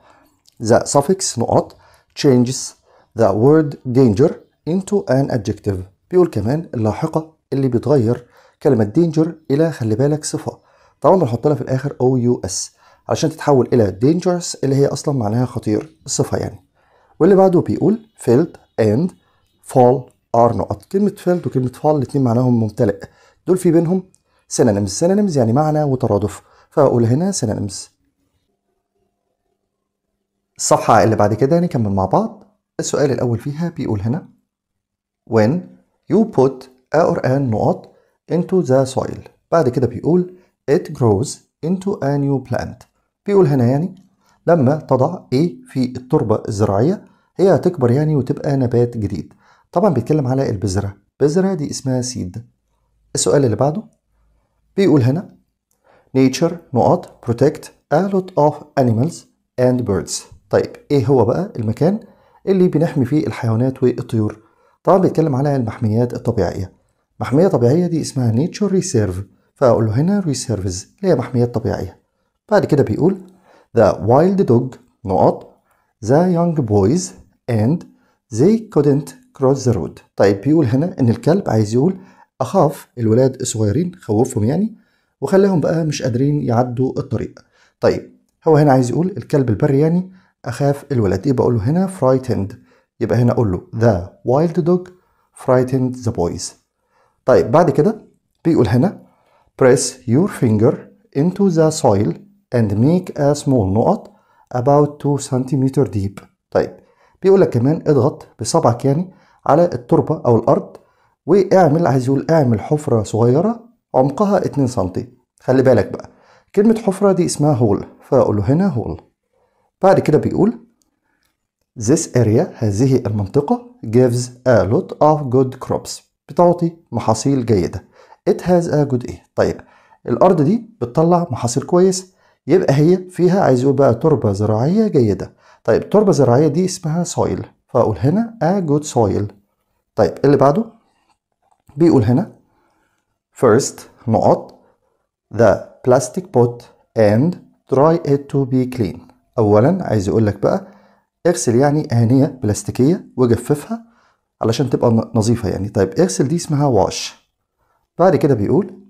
the suffix نقط changes the word danger into an adjective بيقول كمان اللاحقة اللي بيتغير كلمة danger إلى خلي بالك صفة طبعا بنحط لها في الآخر او يو اس علشان تتحول إلى dangerous اللي هي أصلا معناها خطير الصفة يعني واللي بعده بيقول filled and fall are نقط كلمة filled وكلمة fall الاتنين معناهم ممتلئ دول في بينهم synonyms synonyms يعني معنى وترادف فأقول هنا synonyms الصفحة اللي بعد كده نكمل مع بعض السؤال الأول فيها بيقول هنا when you put a or an نقط into the soil بعد كده بيقول it grows into a new plant بيقول هنا يعني لما تضع ايه في التربة الزراعية هي هتكبر يعني وتبقى نبات جديد طبعا بيتكلم على البذرة بذرة دي اسمها سيد السؤال اللي بعده بيقول هنا nature نقط protect a lot of animals and birds طيب ايه هو بقى المكان اللي بنحمي فيه الحيوانات والطيور طبعا بيتكلم على المحميات الطبيعيه محميه طبيعيه دي اسمها نيتشر ريسيرف فاقول له هنا ريسيرفز اللي هي محميات طبيعيه بعد كده بيقول the wild dog نقط the young boys and they couldn't cross the road طيب بيقول هنا ان الكلب عايز يقول اخاف الولاد الصغيرين خوفهم يعني وخلاهم بقى مش قادرين يعدوا الطريق طيب هو هنا عايز يقول الكلب البري يعني اخاف الولد يبقى اقول له هنا frightened يبقى هنا اقول له the wild dog frightened the boys طيب بعد كده بيقول هنا press your finger into the soil and make a small نقط about 2 cm deep طيب بيقول لك كمان اضغط بصبعك يعني على التربة أو الأرض واعمل عايز يقول اعمل حفرة صغيرة عمقها 2 سم خلي بالك بقى كلمة حفرة دي اسمها هول فأقول له هنا هول بعد كده بيقول This area هذه المنطقة gives a lot of good crops بتعطي محاصيل جيدة It has a good ايه طيب الأرض دي بتطلع محاصيل كويس يبقى هي فيها عايز يقول بقى تربة زراعية جيدة طيب تربة زراعية دي اسمها soil فأقول هنا a good soil طيب اللي بعده بيقول هنا first نقط the plastic pot and try it to be clean اولا عايز اقول لك بقى اغسل يعني آنية بلاستيكيه وجففها علشان تبقى نظيفه يعني طيب اغسل دي اسمها واش بعد كده بيقول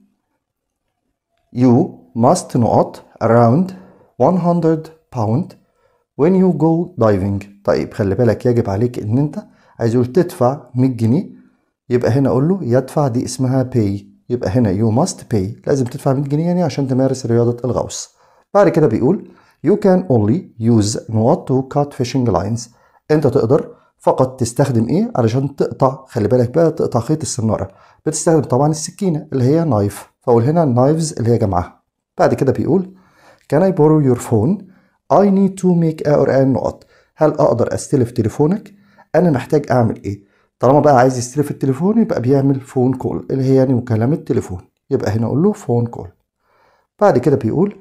you must not around 100 pound when you go diving طيب خلي بالك يجب عليك ان انت عايز يقول تدفع 100 جنيه يبقى هنا اقول له يدفع دي اسمها pay يبقى هنا you must pay لازم تدفع 100 جنيه يعني عشان تمارس رياضه الغوص بعد كده بيقول You can only use not to cut fishing lines أنت تقدر فقط تستخدم إيه علشان تقطع خلي بالك بقى تقطع خيط السنارة بتستخدم طبعا السكينة اللي هي نايف فأقول هنا نايفز اللي هي جمعها بعد كده بيقول Can I borrow your phone I need to make a or an not هل أقدر أستلف تليفونك أنا محتاج أعمل إيه طالما بقى عايز يستلف التليفون يبقى بيعمل فون كول اللي هي يعني مكالمة تليفون يبقى هنا أقول له فون كول بعد كده بيقول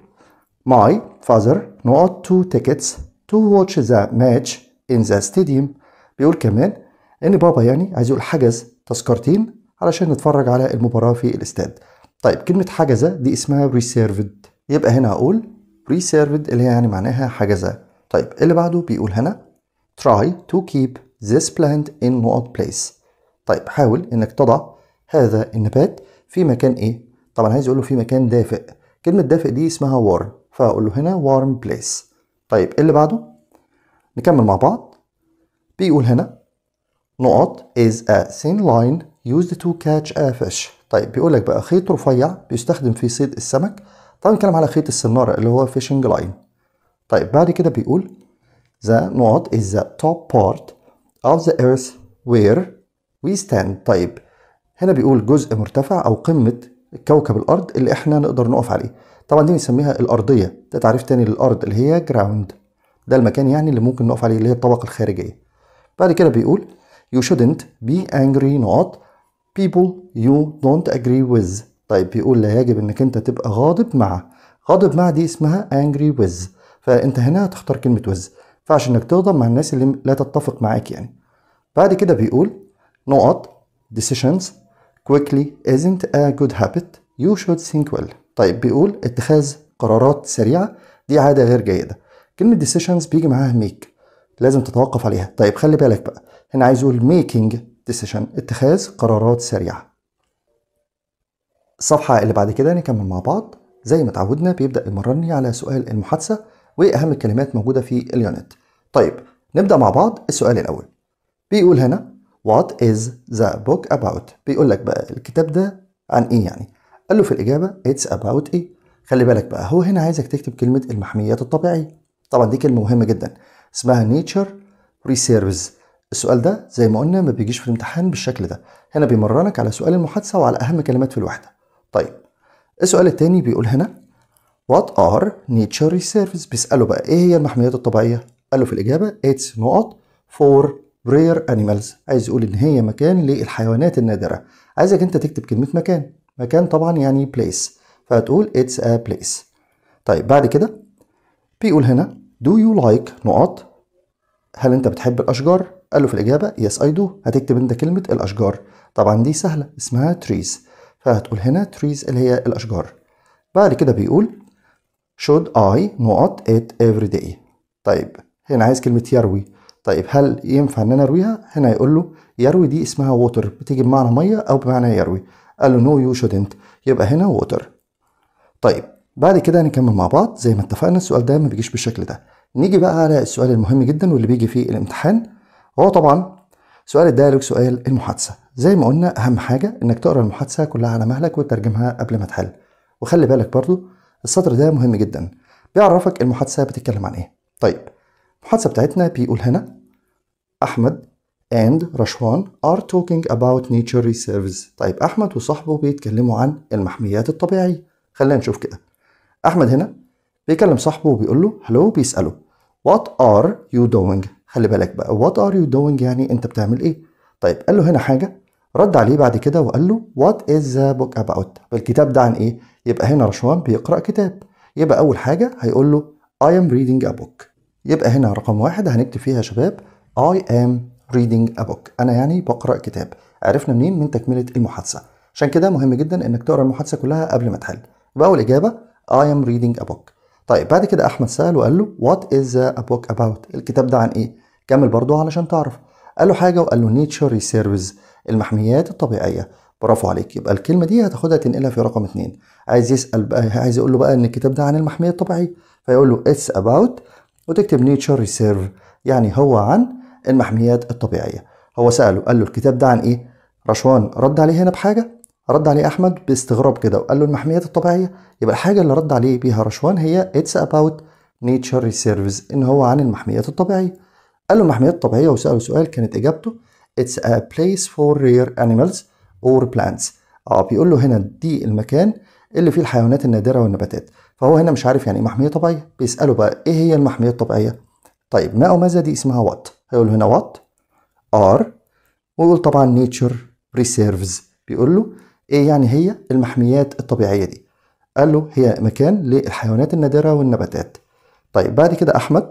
My father bought two tickets to watch the match in the stadium بيقول كمان ان بابا يعني عايز يقول حجز تذكرتين علشان نتفرج على المباراة في الاستاد طيب كلمة حجز دي اسمها reserved يبقى هنا اقول reserved اللي هي يعني معناها حجز طيب اللي بعده بيقول هنا try to keep this plant in not place طيب حاول انك تضع هذا النبات في مكان ايه طبعا عايز يقول له في مكان دافئ كلمة دافئ دي اسمها warm فاقول له هنا warm place طيب إيه اللي بعده نكمل مع بعض بيقول هنا نقط is a thin line used to catch a fish طيب بيقول لك بقى خيط رفيع بيستخدم في صيد السمك طبعا نتكلم على خيط السنارة اللي هو fishing line طيب بعد كده بيقول the نقط is the top part of the earth where we stand طيب هنا بيقول جزء مرتفع أو قمة كوكب الأرض اللي إحنا نقدر نقف عليه طبعا دي بنسميها الارضيه ده تعريف تاني للارض اللي هي جراوند ده المكان يعني اللي ممكن نقف عليه اللي هي الطبقه الخارجيه بعد كده بيقول you shouldn't be angry not people you don't agree with طيب بيقول لا يجب انك انت تبقى غاضب مع غاضب مع دي اسمها angry with فانت هنا هتختار كلمه with فعشان انك تغضب مع الناس اللي لا تتفق معاك يعني بعد كده بيقول نقط decisions quickly isn't a good habit you should think well طيب بيقول اتخاذ قرارات سريعه دي عاده غير جيده كلمه decisions بيجي معاها ميك لازم تتوقف عليها طيب خلي بالك بقى هنا عايز اقول ميكينج decision اتخاذ قرارات سريعه الصفحه اللي بعد كده نكمل مع بعض زي ما تعودنا بيبدا يمرني على سؤال المحادثه واهم الكلمات موجوده في اليونت طيب نبدا مع بعض السؤال الاول بيقول هنا What is the book about؟ بيقول لك بقى الكتاب ده عن ايه يعني؟ قال له في الإجابة اتس about ايه خلي بالك بقى هو هنا عايزك تكتب كلمة المحميات الطبيعية طبعا دي كلمة مهمة جدا اسمها نيتشر ريسيرفز السؤال ده زي ما قلنا ما بيجيش في الامتحان بالشكل ده هنا بيمرنك على سؤال المحادثة وعلى أهم كلمات في الوحدة طيب السؤال التاني بيقول هنا وات ار نيتشر ريسيرفز بيسأله بقى ايه هي المحميات الطبيعية قال له في الإجابة اتس نقط فور رير انيمالز عايز يقول ان هي مكان للحيوانات النادرة عايزك انت تكتب كلمة مكان مكان طبعا يعني place فهتقول it's a place طيب بعد كده بيقول هنا do you like نقط هل انت بتحب الاشجار قال له في الاجابه yes I do هتكتب انت كلمه الاشجار طبعا دي سهله اسمها trees فهتقول هنا trees اللي هي الاشجار بعد كده بيقول should I نقط it every day طيب هنا عايز كلمه يروي طيب هل ينفع ان انا ارويها هنا يقول له يروي دي اسمها water بتيجي بمعنى ميه او بمعنى يروي قال له نو يو شودنت يبقى هنا ووتر طيب بعد كده نكمل مع بعض زي ما اتفقنا السؤال ده ما بيجيش بالشكل ده نيجي بقى على السؤال المهم جدا واللي بيجي فيه الامتحان هو طبعا سؤال الديالوج سؤال المحادثه زي ما قلنا اهم حاجه انك تقرا المحادثه كلها على مهلك وتترجمها قبل ما تحل وخلي بالك برضو السطر ده مهم جدا بيعرفك المحادثه بتتكلم عن ايه طيب المحادثه بتاعتنا بيقول هنا احمد and رشوان are talking about nature reserves طيب أحمد وصاحبه بيتكلموا عن المحميات الطبيعية خلينا نشوف كده أحمد هنا بيكلم صاحبه وبيقول له هلو بيسأله what are you doing خلي بالك بقى what are you doing يعني أنت بتعمل إيه طيب قال له هنا حاجة رد عليه بعد كده وقال له what is the book about الكتاب ده عن إيه يبقى هنا رشوان بيقرأ كتاب يبقى أول حاجة هيقول له I am reading a book يبقى هنا رقم واحد هنكتب فيها يا شباب I am reading a book انا يعني بقرا كتاب عرفنا منين من تكمله المحادثه عشان كده مهم جدا انك تقرا المحادثه كلها قبل ما تحل يبقى اول اجابه I am reading a book طيب بعد كده احمد سال وقال له وات از a book about الكتاب ده عن ايه كمل برضه علشان تعرف قال له حاجه وقال له نيتشر ريسيرفز المحميات الطبيعيه برافو عليك يبقى الكلمه دي هتاخدها تنقلها في رقم اتنين عايز يسال بقى عايز يقول له بقى ان الكتاب ده عن المحميه الطبيعيه فيقول له اتس اباوت وتكتب نيتشر ريسيرف يعني هو عن المحميات الطبيعية هو سأله قال له الكتاب ده عن إيه رشوان رد عليه هنا بحاجة رد عليه أحمد باستغراب كده وقال له المحميات الطبيعية يبقى الحاجة اللي رد عليه بيها رشوان هي اتس about nature reserves إن هو عن المحميات الطبيعية قال له المحميات الطبيعية وسأله سؤال كانت إجابته it's a place for rare animals or plants اه بيقول له هنا دي المكان اللي فيه الحيوانات النادرة والنباتات فهو هنا مش عارف يعني ايه محمية طبيعية بيسأله بقى ايه هي المحمية الطبيعية طيب ناو ماذا دي اسمها وات هيقول هنا وات ار ويقول طبعا نيتشر ريسيرفز بيقول له ايه يعني هي المحميات الطبيعيه دي قال له هي مكان للحيوانات النادره والنباتات طيب بعد كده احمد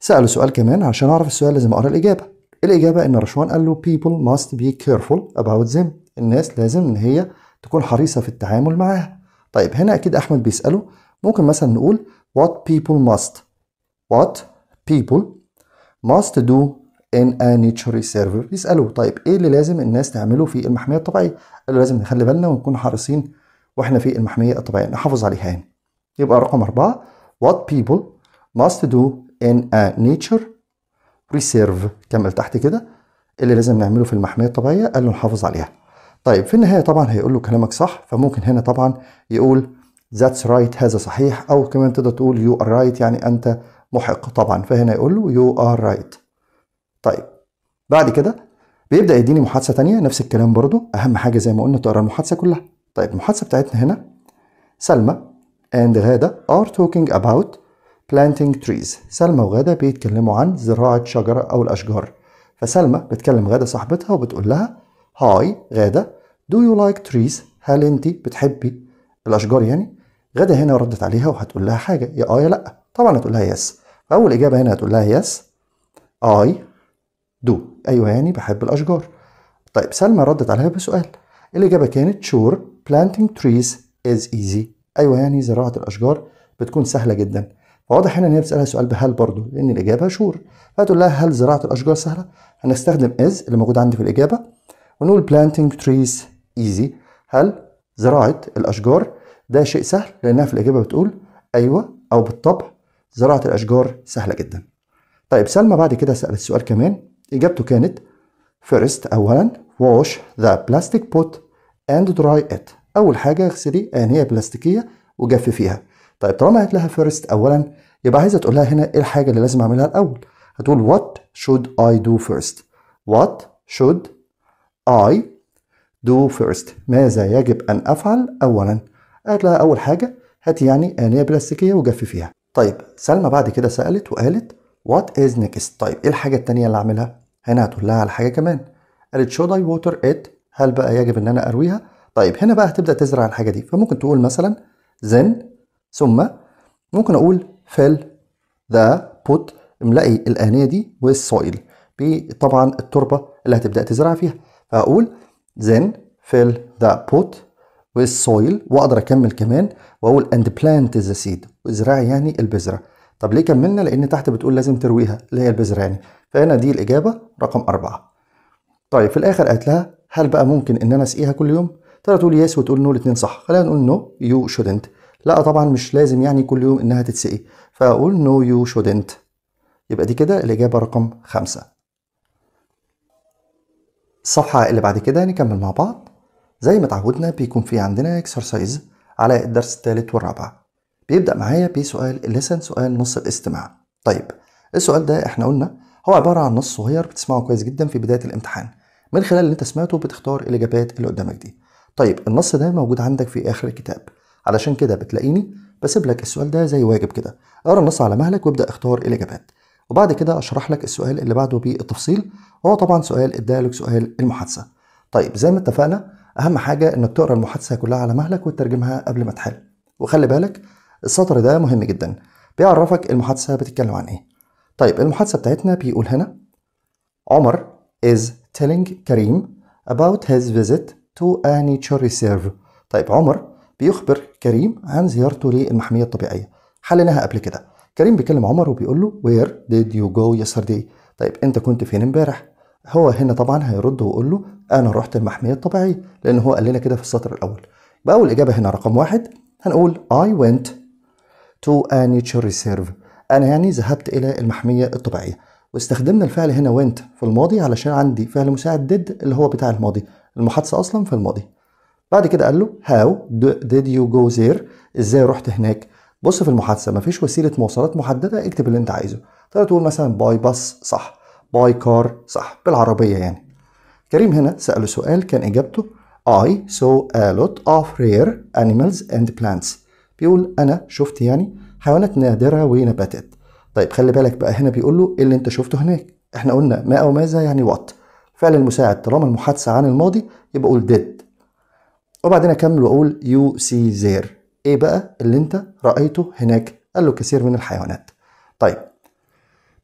ساله سؤال كمان عشان اعرف السؤال لازم اقرا الاجابه الاجابه ان رشوان قال له people must be careful about them الناس لازم ان هي تكون حريصه في التعامل معاها طيب هنا اكيد احمد بيساله ممكن مثلا نقول what people must what people must do in a nature reserve بيسألوا طيب ايه اللي لازم الناس تعمله في المحمية الطبيعية اللي لازم نخلي بالنا ونكون حريصين واحنا في المحمية الطبيعية نحافظ عليها يعني يبقى رقم أربعة what people must do in a nature reserve كمل تحت كده إيه اللي لازم نعمله في المحمية الطبيعية قال له نحافظ عليها طيب في النهاية طبعا هيقول له كلامك صح فممكن هنا طبعا يقول that's right هذا صحيح أو كمان تقدر تقول you are right يعني أنت محق طبعا فهنا يقول له يو ار رايت طيب بعد كده بيبدا يديني محادثه تانية نفس الكلام برضو اهم حاجه زي ما قلنا تقرا المحادثه كلها طيب المحادثه بتاعتنا هنا سلمى اند غاده ار توكينج اباوت planting trees سلمى وغاده بيتكلموا عن زراعه شجره او الاشجار فسلمى بتكلم غاده صاحبتها وبتقول لها هاي غاده دو يو لايك تريز هل انت بتحبي الاشجار يعني غاده هنا ردت عليها وهتقول لها حاجه يا اه يا لا طبعا هتقول لها يس فاول اجابه هنا هتقول لها يس اي دو ايوه يعني بحب الاشجار طيب سلمى ردت عليها بسؤال الاجابه كانت شور planting trees is easy ايوه يعني زراعه الاشجار بتكون سهله جدا فواضح هنا ان هي بتسالها سؤال بهل برضه لان الاجابه شور فهتقول لها هل زراعه الاشجار سهله هنستخدم is اللي موجود عندي في الاجابه ونقول planting trees easy هل زراعه الاشجار ده شيء سهل لانها في الاجابه بتقول ايوه او بالطبع زراعة الأشجار سهلة جدا طيب سلمى بعد كده سألت سؤال كمان إجابته كانت First أولا wash the plastic pot and dry it أول حاجة اغسلي آنية بلاستيكية وجففيها طيب طالما قالت لها first أولا يبقى عايزة تقول لها هنا إيه الحاجة اللي لازم أعملها الأول هتقول what should I do first what should I do first ماذا يجب أن أفعل أولا قالت لها أول حاجة هاتي يعني آنية بلاستيكية وجففيها طيب سلمى بعد كده سالت وقالت وات از نيكست طيب ايه الحاجه التانية اللي اعملها هنا هتقول لها على حاجه كمان قالت should I water it هل بقى يجب ان انا ارويها طيب هنا بقى هتبدا تزرع الحاجه دي فممكن تقول مثلا then ثم ممكن اقول fill the pot املئي الانيه دي with soil طبعا التربه اللي هتبدا تزرع فيها فهقول then fill the pot with soil واقدر اكمل كمان واقول and plant the seed وازرعي يعني البذرة طب ليه كملنا لأن تحت بتقول لازم ترويها اللي هي البذرة يعني فهنا دي الإجابة رقم أربعة طيب في الآخر قالت لها هل بقى ممكن إن أنا أسقيها كل يوم؟ ترى تقول يس وتقول نو الاتنين صح خلينا نقول نو يو شودنت لا طبعا مش لازم يعني كل يوم إنها تتسقي فأقول نو يو شودنت يبقى دي كده الإجابة رقم خمسة الصفحة اللي بعد كده نكمل مع بعض زي ما تعودنا بيكون في عندنا اكسرسايز على الدرس الثالث والرابع بيبدأ معايا بسؤال الليسن سؤال نص الاستماع طيب السؤال ده احنا قلنا هو عبارة عن نص صغير بتسمعه كويس جدا في بداية الامتحان من خلال اللي انت سمعته بتختار الإجابات اللي قدامك دي طيب النص ده موجود عندك في آخر الكتاب علشان كده بتلاقيني بسيب لك السؤال ده زي واجب كده اقرا النص على مهلك وابدأ اختار الإجابات وبعد كده اشرح لك السؤال اللي بعده بالتفصيل هو طبعا سؤال ادالك سؤال المحادثة طيب زي ما اتفقنا أهم حاجة إنك تقرا المحادثة كلها على مهلك وتترجمها قبل ما تحل وخلي بالك السطر ده مهم جدا بيعرفك المحادثة بتتكلم عن ايه طيب المحادثة بتاعتنا بيقول هنا عمر is telling كريم about his visit to a nature reserve طيب عمر بيخبر كريم عن زيارته للمحمية الطبيعية حليناها قبل كده كريم بيكلم عمر وبيقول له where did you go yesterday طيب انت كنت فين امبارح هو هنا طبعا هيرد ويقول له انا رحت المحمية الطبيعية لان هو قال لنا كده في السطر الاول بقى إجابة هنا رقم واحد هنقول I went to a nature reserve أنا يعني ذهبت إلى المحمية الطبيعية واستخدمنا الفعل هنا went في الماضي علشان عندي فعل مساعد did اللي هو بتاع الماضي المحادثة أصلا في الماضي بعد كده قال له how did you go there إزاي رحت هناك بص في المحادثة مفيش وسيلة مواصلات محددة اكتب اللي أنت عايزه تقدر تقول مثلا باي باص صح باي كار صح بالعربية يعني كريم هنا سأله سؤال كان إجابته I saw a lot of rare animals and plants بيقول انا شفت يعني حيوانات نادره ونباتات طيب خلي بالك بقى هنا بيقول له اللي انت شفته هناك احنا قلنا ما او ماذا يعني وات فعل المساعد طالما المحادثه عن الماضي يبقى قول ديد وبعدين اكمل واقول يو سي زير ايه بقى اللي انت رايته هناك قال له كثير من الحيوانات طيب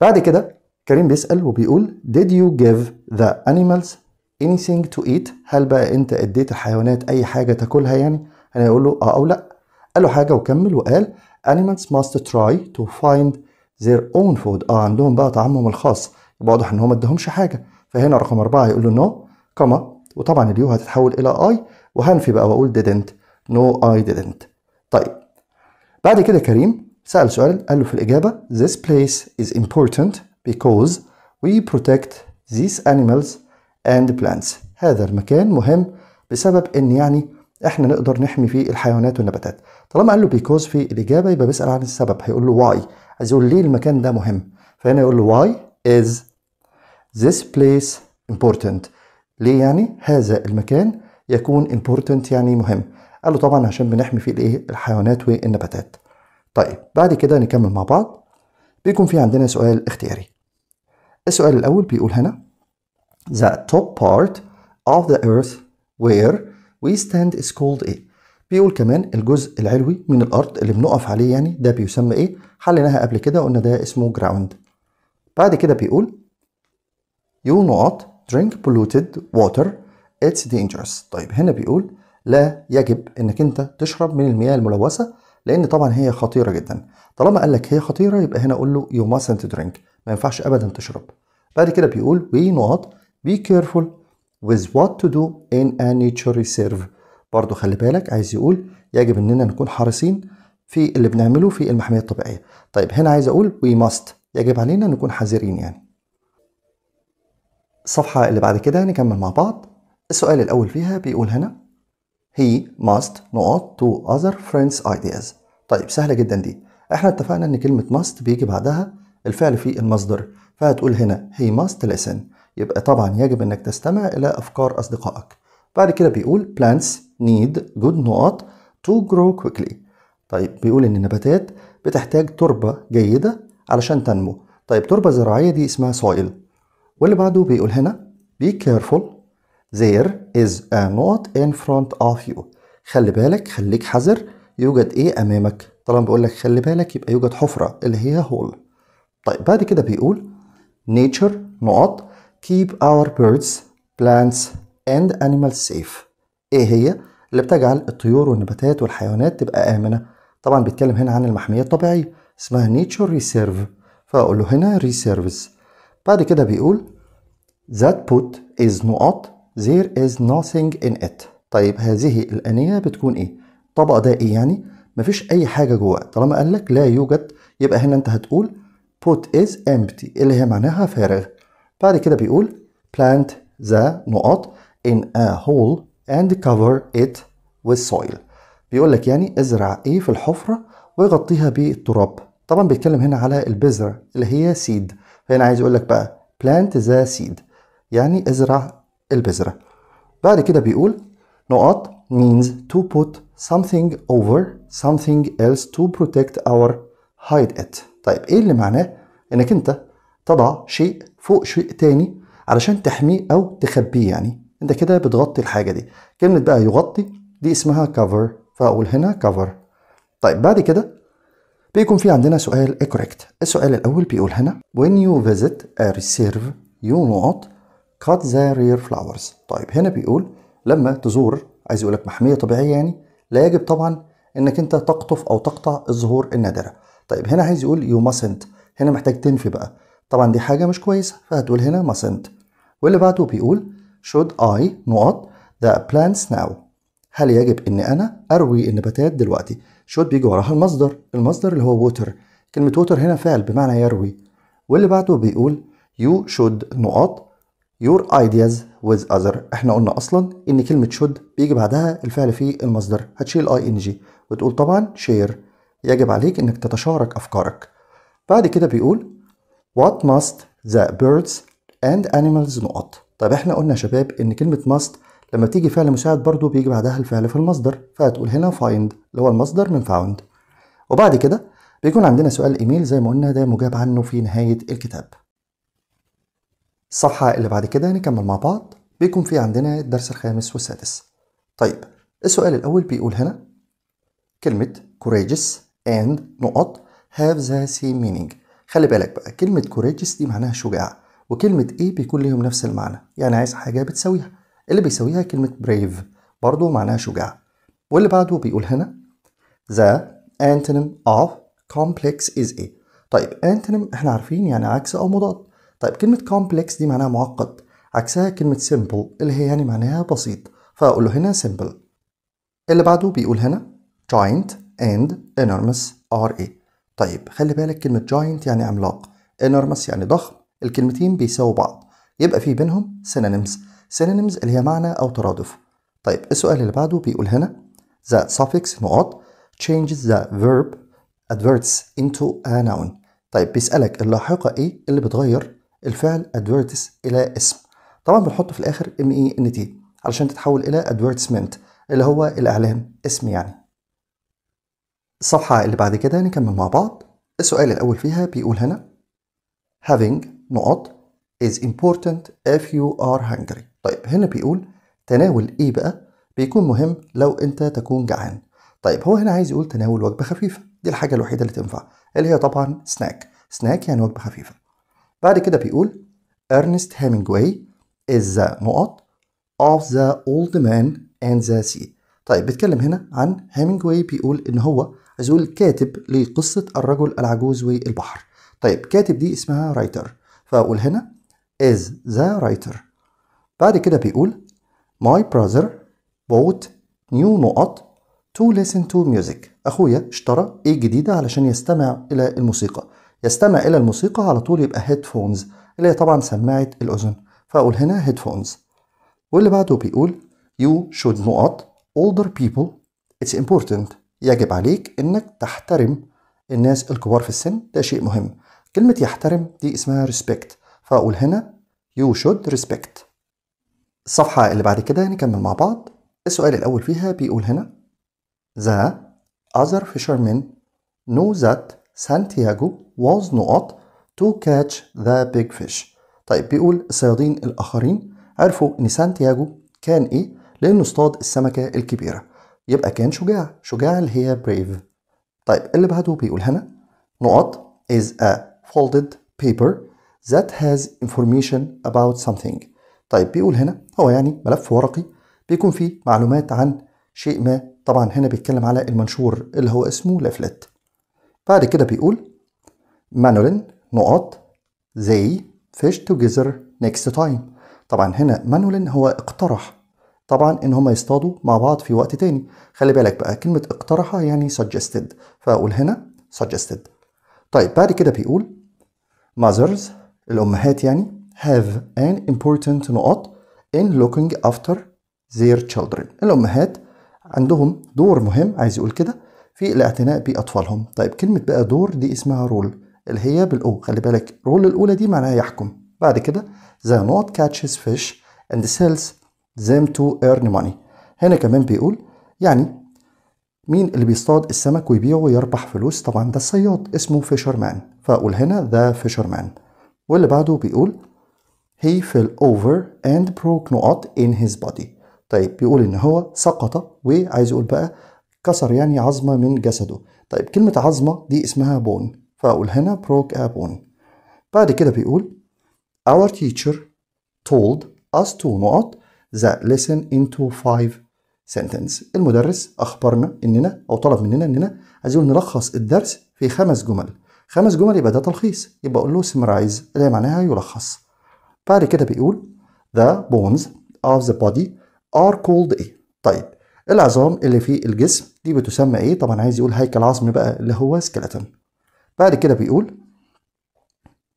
بعد كده كريم بيسال وبيقول did you give the animals anything to eat هل بقى انت اديت الحيوانات اي حاجه تاكلها يعني انا اقول له اه او لا قال له حاجه وكمل وقال animals must try to find their own food اه عندهم بقى طعامهم الخاص يبقى واضح ان هو ما ادهمش حاجه فهنا رقم اربعه هيقول له نو كما وطبعا اليو هتتحول الى اي وهنفي بقى واقول didn't no اي didn't طيب بعد كده كريم سأل سؤال قال له في الإجابة this place is important because we protect these animals and plants هذا المكان مهم بسبب إن يعني إحنا نقدر نحمي فيه الحيوانات والنباتات طالما قال له بيكوز في الاجابه يبقى بيسال عن السبب هيقول له واي عايز يقول ليه المكان ده مهم فهنا يقول له واي از this place important ليه يعني هذا المكان يكون important يعني مهم قال له طبعا عشان بنحمي فيه الايه الحيوانات والنباتات طيب بعد كده نكمل مع بعض بيكون في عندنا سؤال اختياري السؤال الاول بيقول هنا the top part of the earth where we stand is called it بيقول كمان الجزء العلوي من الأرض اللي بنقف عليه يعني ده بيسمى إيه؟ حليناها قبل كده قلنا ده اسمه جراوند بعد كده بيقول You not drink polluted water it's dangerous طيب هنا بيقول لا يجب إنك أنت تشرب من المياه الملوثة لأن طبعا هي خطيرة جدا طالما قال لك هي خطيرة يبقى هنا اقول له You mustn't drink ما ينفعش أبدا تشرب بعد كده بيقول We not be careful with what to do in a nature reserve برضو خلي بالك عايز يقول يجب اننا نكون حريصين في اللي بنعمله في المحمية الطبيعية طيب هنا عايز اقول we must يجب علينا نكون حذرين يعني الصفحة اللي بعد كده نكمل مع بعض السؤال الأول فيها بيقول هنا he must نقط to other friends ideas طيب سهلة جدا دي احنا اتفقنا ان كلمة must بيجي بعدها الفعل في المصدر فهتقول هنا he must listen يبقى طبعا يجب انك تستمع الى افكار اصدقائك بعد كده بيقول plants need good نقط to grow quickly طيب بيقول ان النباتات بتحتاج تربه جيده علشان تنمو طيب تربه زراعيه دي اسمها soil واللي بعده بيقول هنا be careful there is a knot in front of you خلي بالك خليك حذر يوجد ايه امامك طالما بيقول لك خلي بالك يبقى يوجد حفره اللي هي هول طيب بعد كده بيقول nature نقط keep our birds plants and animals safe ايه هي اللي بتجعل الطيور والنباتات والحيوانات تبقى آمنة طبعا بيتكلم هنا عن المحمية الطبيعية اسمها Nature ريسيرف فأقول له هنا ريسيرفز بعد كده بيقول that put is not there is nothing in it طيب هذه الأنية بتكون إيه؟ الطبق ده إيه يعني؟ مفيش أي حاجة جواه طالما قال لك لا يوجد يبقى هنا أنت هتقول put is empty اللي هي معناها فارغ بعد كده بيقول plant the نقط in a hole and cover it with soil بيقول لك يعني ازرع ايه في الحفرة وغطيها بالتراب طبعا بيتكلم هنا على البذرة اللي هي سيد فهنا عايز يقول لك بقى plant the seed يعني ازرع البذرة بعد كده بيقول نقط means to put something over something else to protect or hide it طيب ايه اللي معناه انك انت تضع شيء فوق شيء تاني علشان تحميه او تخبيه يعني انت كده بتغطي الحاجه دي كلمه بقى يغطي دي اسمها cover فاقول هنا cover طيب بعد كده بيكون في عندنا سؤال correct السؤال الأول بيقول هنا when you visit a reserve you not cut the rare flowers طيب هنا بيقول لما تزور عايز يقولك محمية طبيعية يعني لا يجب طبعا انك انت تقطف او تقطع الزهور النادرة طيب هنا عايز يقول you mustn't هنا محتاج تنفي بقى طبعا دي حاجة مش كويسة فهتقول هنا mustn't واللي بعده بيقول should I نقط the plants now هل يجب ان انا اروي النباتات دلوقتي should بيجي وراها المصدر المصدر اللي هو water كلمة water هنا فعل بمعنى يروي واللي بعده بيقول you should نقط your ideas with other احنا قلنا اصلا ان كلمة should بيجي بعدها الفعل في المصدر هتشيل ing وتقول طبعا share يجب عليك انك تتشارك افكارك بعد كده بيقول what must the birds and animals نقط طب احنا قلنا يا شباب ان كلمه ماست لما بتيجي فعل مساعد برضو بيجي بعدها الفعل في المصدر فهتقول هنا فايند اللي هو المصدر من فاوند وبعد كده بيكون عندنا سؤال ايميل زي ما قلنا ده مجاب عنه في نهايه الكتاب الصفحه اللي بعد كده نكمل مع بعض بيكون في عندنا الدرس الخامس والسادس طيب السؤال الاول بيقول هنا كلمه courageous and نقط have the same meaning خلي بالك بقى كلمه courageous دي معناها شجاع وكلمة إيه بيكون ليهم نفس المعنى يعني عايز حاجة بتساويها اللي بيساويها كلمة brave برضه معناها شجاع واللي بعده بيقول هنا the antonym of complex is a طيب antonym احنا عارفين يعني عكس أو مضاد طيب كلمة complex دي معناها معقد عكسها كلمة simple اللي هي يعني معناها بسيط فأقول له هنا simple اللي بعده بيقول هنا giant and enormous are a طيب خلي بالك كلمة giant يعني عملاق enormous يعني ضخم الكلمتين بيساووا بعض يبقى في بينهم synonyms synonyms اللي هي معنى أو ترادف طيب السؤال اللي بعده بيقول هنا the suffix نقاط changes the verb adverts into a noun طيب بيسألك اللاحقة إيه اللي بتغير الفعل adverts إلى اسم طبعا بنحط في الآخر m e n t علشان تتحول إلى advertisement اللي هو الإعلان اسم يعني الصفحة اللي بعد كده نكمل مع بعض السؤال الأول فيها بيقول هنا having نقط is important if you are hungry طيب هنا بيقول تناول ايه بقى بيكون مهم لو انت تكون جعان طيب هو هنا عايز يقول تناول وجبه خفيفه دي الحاجه الوحيده اللي تنفع اللي هي طبعا سناك سناك يعني وجبه خفيفه بعد كده بيقول ارنست هيمنجواي is the نقط of the old man and the sea طيب بيتكلم هنا عن هيمنجواي بيقول ان هو عايز يقول كاتب لقصه الرجل العجوز والبحر طيب كاتب دي اسمها رايتر فأقول هنا is the writer بعد كده بيقول my brother bought new نقط to listen to music أخويا اشترى إيه جديدة علشان يستمع إلى الموسيقى يستمع إلى الموسيقى على طول يبقى headphones اللي هي طبعا سماعة الأذن فأقول هنا headphones واللي بعده بيقول you should نقط older people it's important يجب عليك إنك تحترم الناس الكبار في السن ده شيء مهم كلمة يحترم دي اسمها respect فأقول هنا you should respect الصفحة اللي بعد كده نكمل مع بعض السؤال الأول فيها بيقول هنا The other fishermen knew that Santiago was not to catch the big fish طيب بيقول الصيادين الآخرين عرفوا إن سانتياجو كان إيه لأنه اصطاد السمكة الكبيرة يبقى كان شجاع شجاع اللي هي brave طيب اللي بعده بيقول هنا نقط is a folded paper that has information about something طيب بيقول هنا هو يعني ملف ورقي بيكون فيه معلومات عن شيء ما طبعا هنا بيتكلم على المنشور اللي هو اسمه ليفلت بعد كده بيقول مانولين نقط زي fish together next time طبعا هنا مانولين هو اقترح طبعا ان هما يصطادوا مع بعض في وقت تاني خلي بالك بقى كلمة اقترح يعني suggested فاقول هنا suggested طيب بعد كده بيقول mothers الأمهات يعني have an important نقط in looking after their children الأمهات عندهم دور مهم عايز يقول كده في الاعتناء بأطفالهم طيب كلمة بقى دور دي اسمها رول اللي هي بالأو خلي بالك رول الأولى دي معناها يحكم بعد كده the not catches fish and sells them to earn money هنا كمان بيقول يعني مين اللي بيصطاد السمك ويبيعه ويربح فلوس طبعا ده الصياد اسمه فيشرمان فأقول هنا ذا فيشرمان واللي بعده بيقول he fell over and broke نقط in his body طيب بيقول ان هو سقط وعايز يقول بقى كسر يعني عظمة من جسده طيب كلمة عظمة دي اسمها بون فأقول هنا broke a bone بعد كده بيقول our teacher told us to not that lesson into five sentence المدرس اخبرنا اننا او طلب مننا اننا عايزين نلخص الدرس في خمس جمل خمس جمل يبقى ده تلخيص يبقى اقول له سمرايز اللي معناها يلخص بعد كده بيقول the bones of the body are called ايه طيب العظام اللي في الجسم دي بتسمى ايه طبعا عايز يقول هيكل عظمي بقى اللي هو سكلتون بعد كده بيقول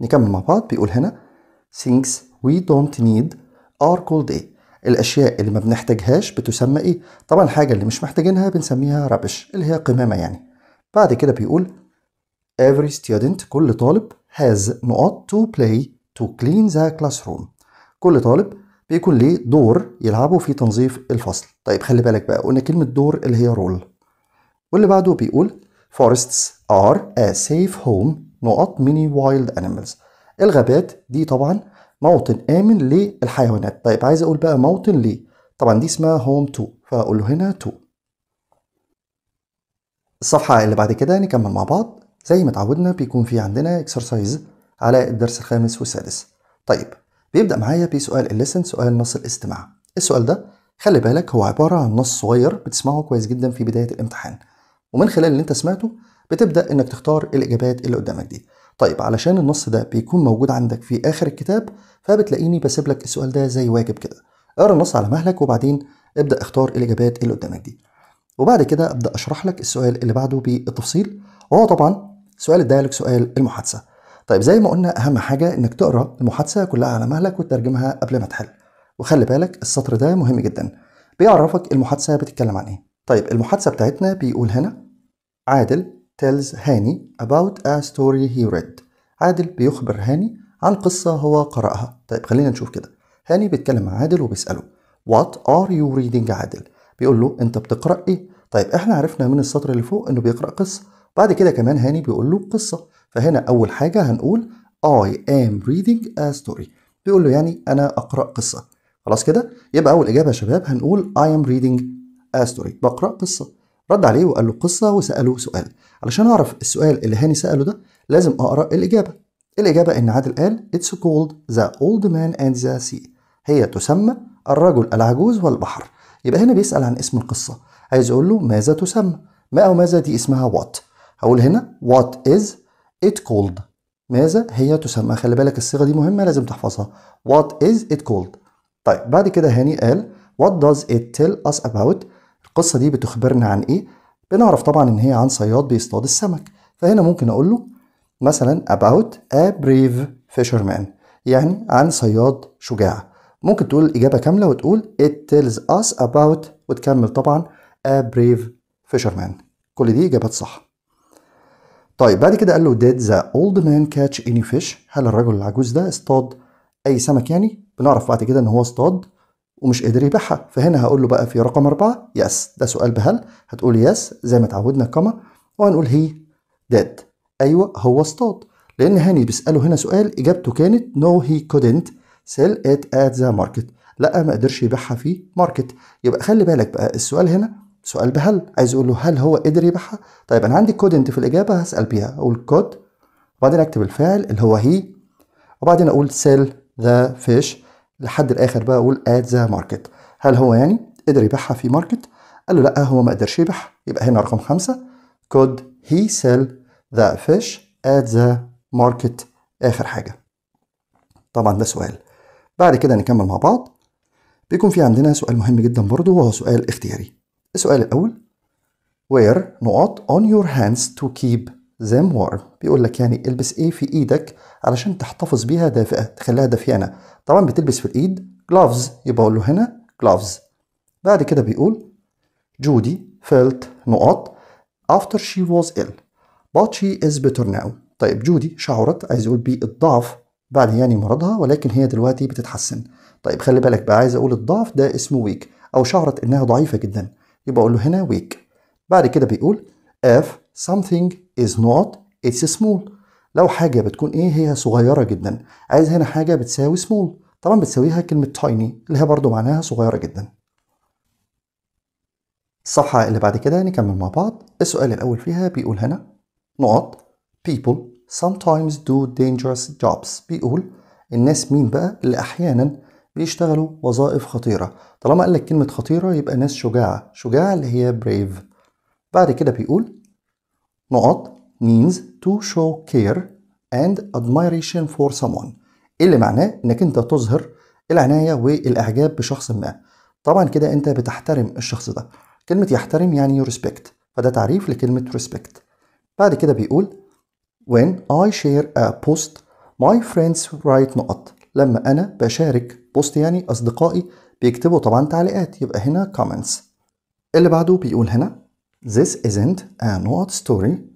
نكمل مع بعض بيقول هنا things we don't need are called ايه الأشياء اللي ما بنحتاجهاش بتسمى إيه؟ طبعا الحاجة اللي مش محتاجينها بنسميها ربش اللي هي قمامة يعني بعد كده بيقول Every student كل طالب has نقاط to play to clean the classroom كل طالب بيكون ليه دور يلعبه في تنظيف الفصل طيب خلي بالك بقى قلنا كلمة دور اللي هي رول واللي بعده بيقول forests are a safe home نقط many wild animals الغابات دي طبعا موطن آمن للحيوانات طيب عايز أقول بقى موطن ليه طبعا دي اسمها هوم تو فأقول له هنا تو الصفحة اللي بعد كده نكمل مع بعض زي ما اتعودنا بيكون في عندنا اكسرسايز على الدرس الخامس والسادس طيب بيبدأ معايا بسؤال الليسن سؤال نص الاستماع السؤال ده خلي بالك هو عبارة عن نص صغير بتسمعه كويس جدا في بداية الامتحان ومن خلال اللي انت سمعته بتبدأ انك تختار الإجابات اللي قدامك دي طيب علشان النص ده بيكون موجود عندك في آخر الكتاب فبتلاقيني بسيب لك السؤال ده زي واجب كده اقرا النص على مهلك وبعدين ابدأ اختار الإجابات اللي قدامك دي وبعد كده أبدأ أشرح لك السؤال اللي بعده بالتفصيل وهو طبعا سؤال الدايلوج سؤال المحادثة طيب زي ما قلنا أهم حاجة إنك تقرأ المحادثة كلها على مهلك وتترجمها قبل ما تحل وخلي بالك السطر ده مهم جدا بيعرفك المحادثة بتتكلم عن إيه طيب المحادثة بتاعتنا بيقول هنا عادل tells هاني about a story he read عادل بيخبر هاني عن قصة هو قرأها طيب خلينا نشوف كده هاني بيتكلم مع عادل وبيسأله What are you reading عادل بيقول له أنت بتقرأ إيه طيب إحنا عرفنا من السطر اللي فوق إنه بيقرأ قصة بعد كده كمان هاني بيقول له قصة فهنا أول حاجة هنقول I am reading a story بيقول له يعني أنا أقرأ قصة خلاص كده يبقى أول إجابة يا شباب هنقول I am reading a story بقرأ قصة رد عليه وقال له قصة وسأله سؤال علشان أعرف السؤال اللي هاني سأله ده لازم أقرأ الإجابة الإجابة إن عادل قال It's called the old man and the sea هي تسمى الرجل العجوز والبحر يبقى هنا بيسأل عن اسم القصة عايز أقول له ماذا تسمى ما أو ماذا دي اسمها what هقول هنا what is it called ماذا هي تسمى خلي بالك الصيغة دي مهمة لازم تحفظها what is it called طيب بعد كده هاني قال what does it tell us about القصة دي بتخبرنا عن إيه؟ بنعرف طبعا إن هي عن صياد بيصطاد السمك فهنا ممكن أقول له مثلا about a brave fisherman يعني عن صياد شجاع ممكن تقول الإجابة كاملة وتقول it tells us about وتكمل طبعا a brave fisherman كل دي إجابات صح طيب بعد كده قال له did the old man catch any fish هل الرجل العجوز ده اصطاد أي سمك يعني بنعرف بعد كده إن هو اصطاد ومش قادر يبيعها فهنا هقول له بقى في رقم أربعة يس ده سؤال بهل هتقول يس زي ما اتعودنا كما وهنقول هي ديد أيوه هو اصطاد لأن هاني بيسأله هنا سؤال إجابته كانت نو هي كودنت سيل ات ات ذا ماركت لا ما قدرش يبيعها في ماركت يبقى خلي بالك بقى السؤال هنا سؤال بهل عايز اقول له هل هو قدر يبيعها طيب انا عندي كودنت في الاجابه هسال بيها اقول كود وبعدين اكتب الفعل اللي هو هي وبعدين اقول سيل ذا فيش لحد الاخر بقى اقول ات ذا ماركت هل هو يعني قدر يبيعها في ماركت قال له لا هو ما قدرش يبيعها يبقى هنا رقم خمسة could he sell the fish at the market اخر حاجة طبعا ده سؤال بعد كده نكمل مع بعض بيكون في عندنا سؤال مهم جدا برضه وهو سؤال اختياري السؤال الأول وير نقط on your hands to keep them warm بيقول لك يعني البس ايه في ايدك علشان تحتفظ بيها دافئة تخليها دافئة طبعا بتلبس في الايد جلافز يبقى اقول له هنا جلافز بعد كده بيقول جودي felt نقط after she was ill but she is better now طيب جودي شعرت عايز يقول بالضعف بعد يعني مرضها ولكن هي دلوقتي بتتحسن طيب خلي بالك بقى عايز اقول الضعف ده اسمه ويك او شعرت انها ضعيفه جدا يبقى اقول له هنا ويك بعد كده بيقول if something is not it's small لو حاجه بتكون ايه هي صغيره جدا عايز هنا حاجه بتساوي سمول طبعا بتساويها كلمه تايني اللي هي برضو معناها صغيره جدا الصفحه اللي بعد كده نكمل مع بعض السؤال الاول فيها بيقول هنا نقط people sometimes do dangerous jobs بيقول الناس مين بقى اللي احيانا بيشتغلوا وظائف خطيره طالما قال لك كلمه خطيره يبقى ناس شجاعه شجاعه اللي هي brave بعد كده بيقول نقط means to show care and admiration for someone اللي معناه انك انت تظهر العناية والاعجاب بشخص ما طبعا كده انت بتحترم الشخص ده كلمة يحترم يعني respect فده تعريف لكلمة respect بعد كده بيقول when I share a post my friends write نقط لما انا بشارك بوست يعني اصدقائي بيكتبوا طبعا تعليقات يبقى هنا comments اللي بعده بيقول هنا This isn't a not story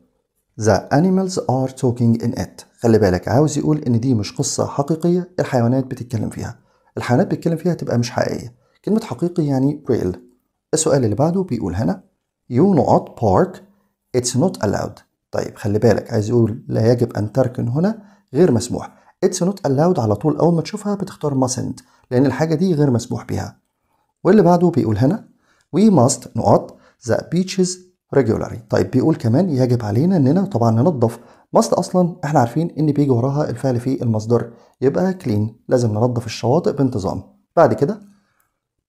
The animals are talking in it خلي بالك عاوز يقول إن دي مش قصة حقيقية الحيوانات بتتكلم فيها الحيوانات بتتكلم فيها تبقى مش حقيقية كلمة حقيقي يعني real السؤال اللي بعده بيقول هنا You نوت park It's not allowed طيب خلي بالك عايز يقول لا يجب أن تركن هنا غير مسموح It's not allowed على طول أول ما تشوفها بتختار mustn't لأن الحاجة دي غير مسموح بيها واللي بعده بيقول هنا We must not the beaches regularly طيب بيقول كمان يجب علينا اننا طبعا ننظف مصر اصلا احنا عارفين ان بيجي وراها الفعل في المصدر يبقى clean لازم ننظف الشواطئ بانتظام بعد كده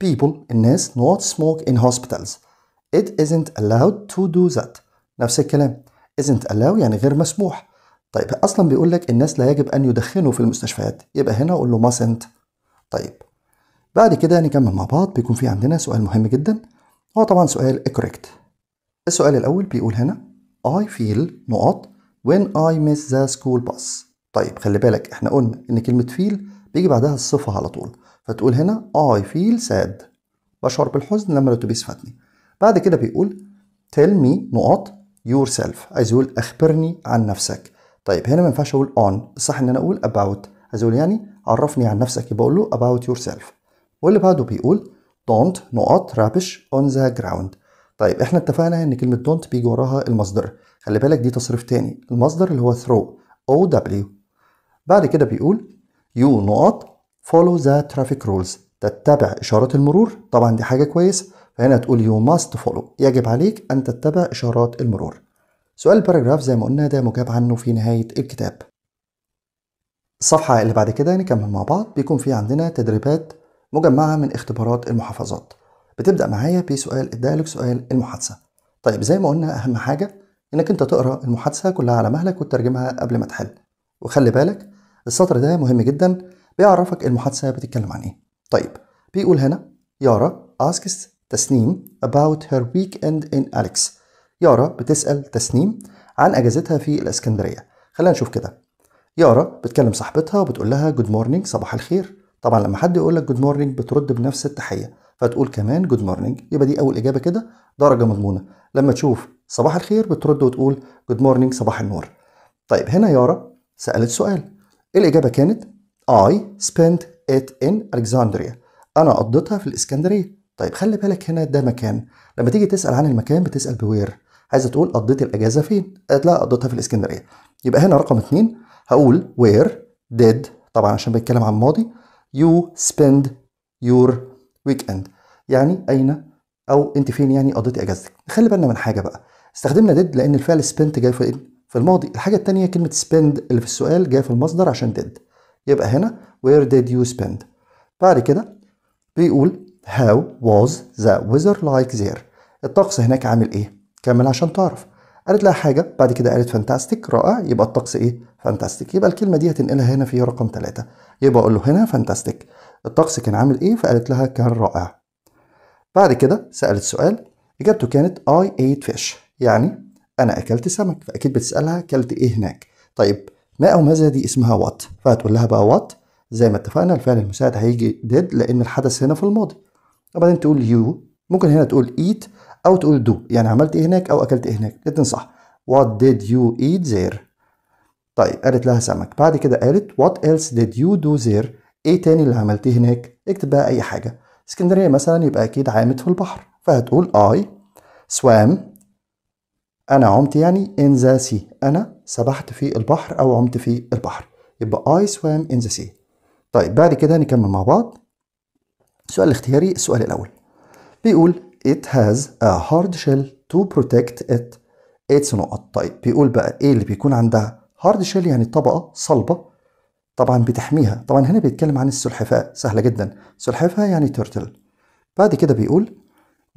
people الناس not smoke in hospitals it isn't allowed to do that نفس الكلام isn't allowed يعني غير مسموح طيب اصلا بيقول لك الناس لا يجب ان يدخنوا في المستشفيات يبقى هنا اقول له mustn't طيب بعد كده نكمل مع بعض بيكون في عندنا سؤال مهم جدا هو طبعا سؤال correct السؤال الأول بيقول هنا I feel نقط when I miss the school bus طيب خلي بالك احنا قلنا ان كلمة feel بيجي بعدها الصفة على طول فتقول هنا I feel sad بشعر بالحزن لما الأتوبيس فاتني بعد كده بيقول tell me نقط yourself عايز يقول أخبرني عن نفسك طيب هنا ما ينفعش أقول on الصح إن أنا أقول about عايز أقول يعني عرفني عن نفسك يبقى أقول له about yourself واللي بعده بيقول don't نقط rubbish on the ground طيب احنا اتفقنا ان كلمه don't بيجي وراها المصدر خلي بالك دي تصريف تاني المصدر اللي هو throw او دبليو بعد كده بيقول يو نقط فولو ذا ترافيك رولز تتبع اشارات المرور طبعا دي حاجه كويسه فهنا تقول يو ماست فولو يجب عليك ان تتبع اشارات المرور سؤال الباراجراف زي ما قلنا ده مجاب عنه في نهايه الكتاب الصفحه اللي بعد كده نكمل مع بعض بيكون في عندنا تدريبات مجمعه من اختبارات المحافظات بتبدا معايا بسؤال ادالك سؤال المحادثه طيب زي ما قلنا اهم حاجه انك انت تقرا المحادثه كلها على مهلك وتترجمها قبل ما تحل وخلي بالك السطر ده مهم جدا بيعرفك المحادثه بتتكلم عن ايه طيب بيقول هنا يارا asks تسنيم about her weekend in Alex يارا بتسأل تسنيم عن أجازتها في الإسكندرية خلينا نشوف كده يارا بتكلم صاحبتها وبتقول لها جود مورنينج صباح الخير طبعا لما حد يقول لك جود مورنينج بترد بنفس التحية فتقول كمان جود مورنينج يبقى دي اول اجابه كده درجه مضمونه لما تشوف صباح الخير بترد وتقول جود مورنينج صباح النور طيب هنا يارا سالت سؤال إيه الاجابه كانت I spent it in الكساندريا انا قضيتها في الاسكندريه طيب خلي بالك هنا ده مكان لما تيجي تسال عن المكان بتسال بوير عايزه تقول قضيت الاجازه فين قالت لا قضيتها في الاسكندريه يبقى هنا رقم اثنين هقول وير ديد طبعا عشان بيتكلم عن ماضي يو spend your ويك اند يعني اين او انت فين يعني قضيتي اجازتك خلي بالنا من حاجه بقى استخدمنا ديد لان الفعل سبنت جاي في في الماضي الحاجه الثانيه كلمه سبند اللي في السؤال جايه في المصدر عشان ديد يبقى هنا وير did you spend بعد كده بيقول هاو واز ذا ويذر لايك زير الطقس هناك عامل ايه كمل عشان تعرف قالت لها حاجه بعد كده قالت فانتاستيك رائع يبقى الطقس ايه فانتاستيك يبقى الكلمه دي هتنقلها هنا في رقم ثلاثة يبقى اقول له هنا فانتاستيك الطقس كان عامل ايه فقالت لها كان رائع بعد كده سألت سؤال إجابته كانت I ate fish يعني أنا أكلت سمك فأكيد بتسألها أكلت إيه هناك طيب ما أو ماذا دي اسمها وات فهتقول لها بقى وات زي ما اتفقنا الفعل المساعد هيجي did لأن الحدث هنا في الماضي وبعدين تقول يو ممكن هنا تقول eat أو تقول do يعني عملت إيه هناك أو أكلت إيه هناك الاتنين صح What did you eat there طيب قالت لها سمك بعد كده قالت what else did you do there ايه تاني اللي عملتيه هناك اكتب بقى اي حاجه اسكندريه مثلا يبقى اكيد عامت في البحر فهتقول اي سوام انا عمت يعني ان ذا سي انا سبحت في البحر او عمت في البحر يبقى اي سوام ان ذا سي طيب بعد كده نكمل مع بعض السؤال الاختياري السؤال الاول بيقول it has a hard shell to protect it its نقط طيب بيقول بقى ايه اللي بيكون عندها هارد شيل يعني طبقة صلبة طبعا بتحميها طبعا هنا بيتكلم عن السلحفاة سهلة جدا سلحفاة يعني تورتل بعد كده بيقول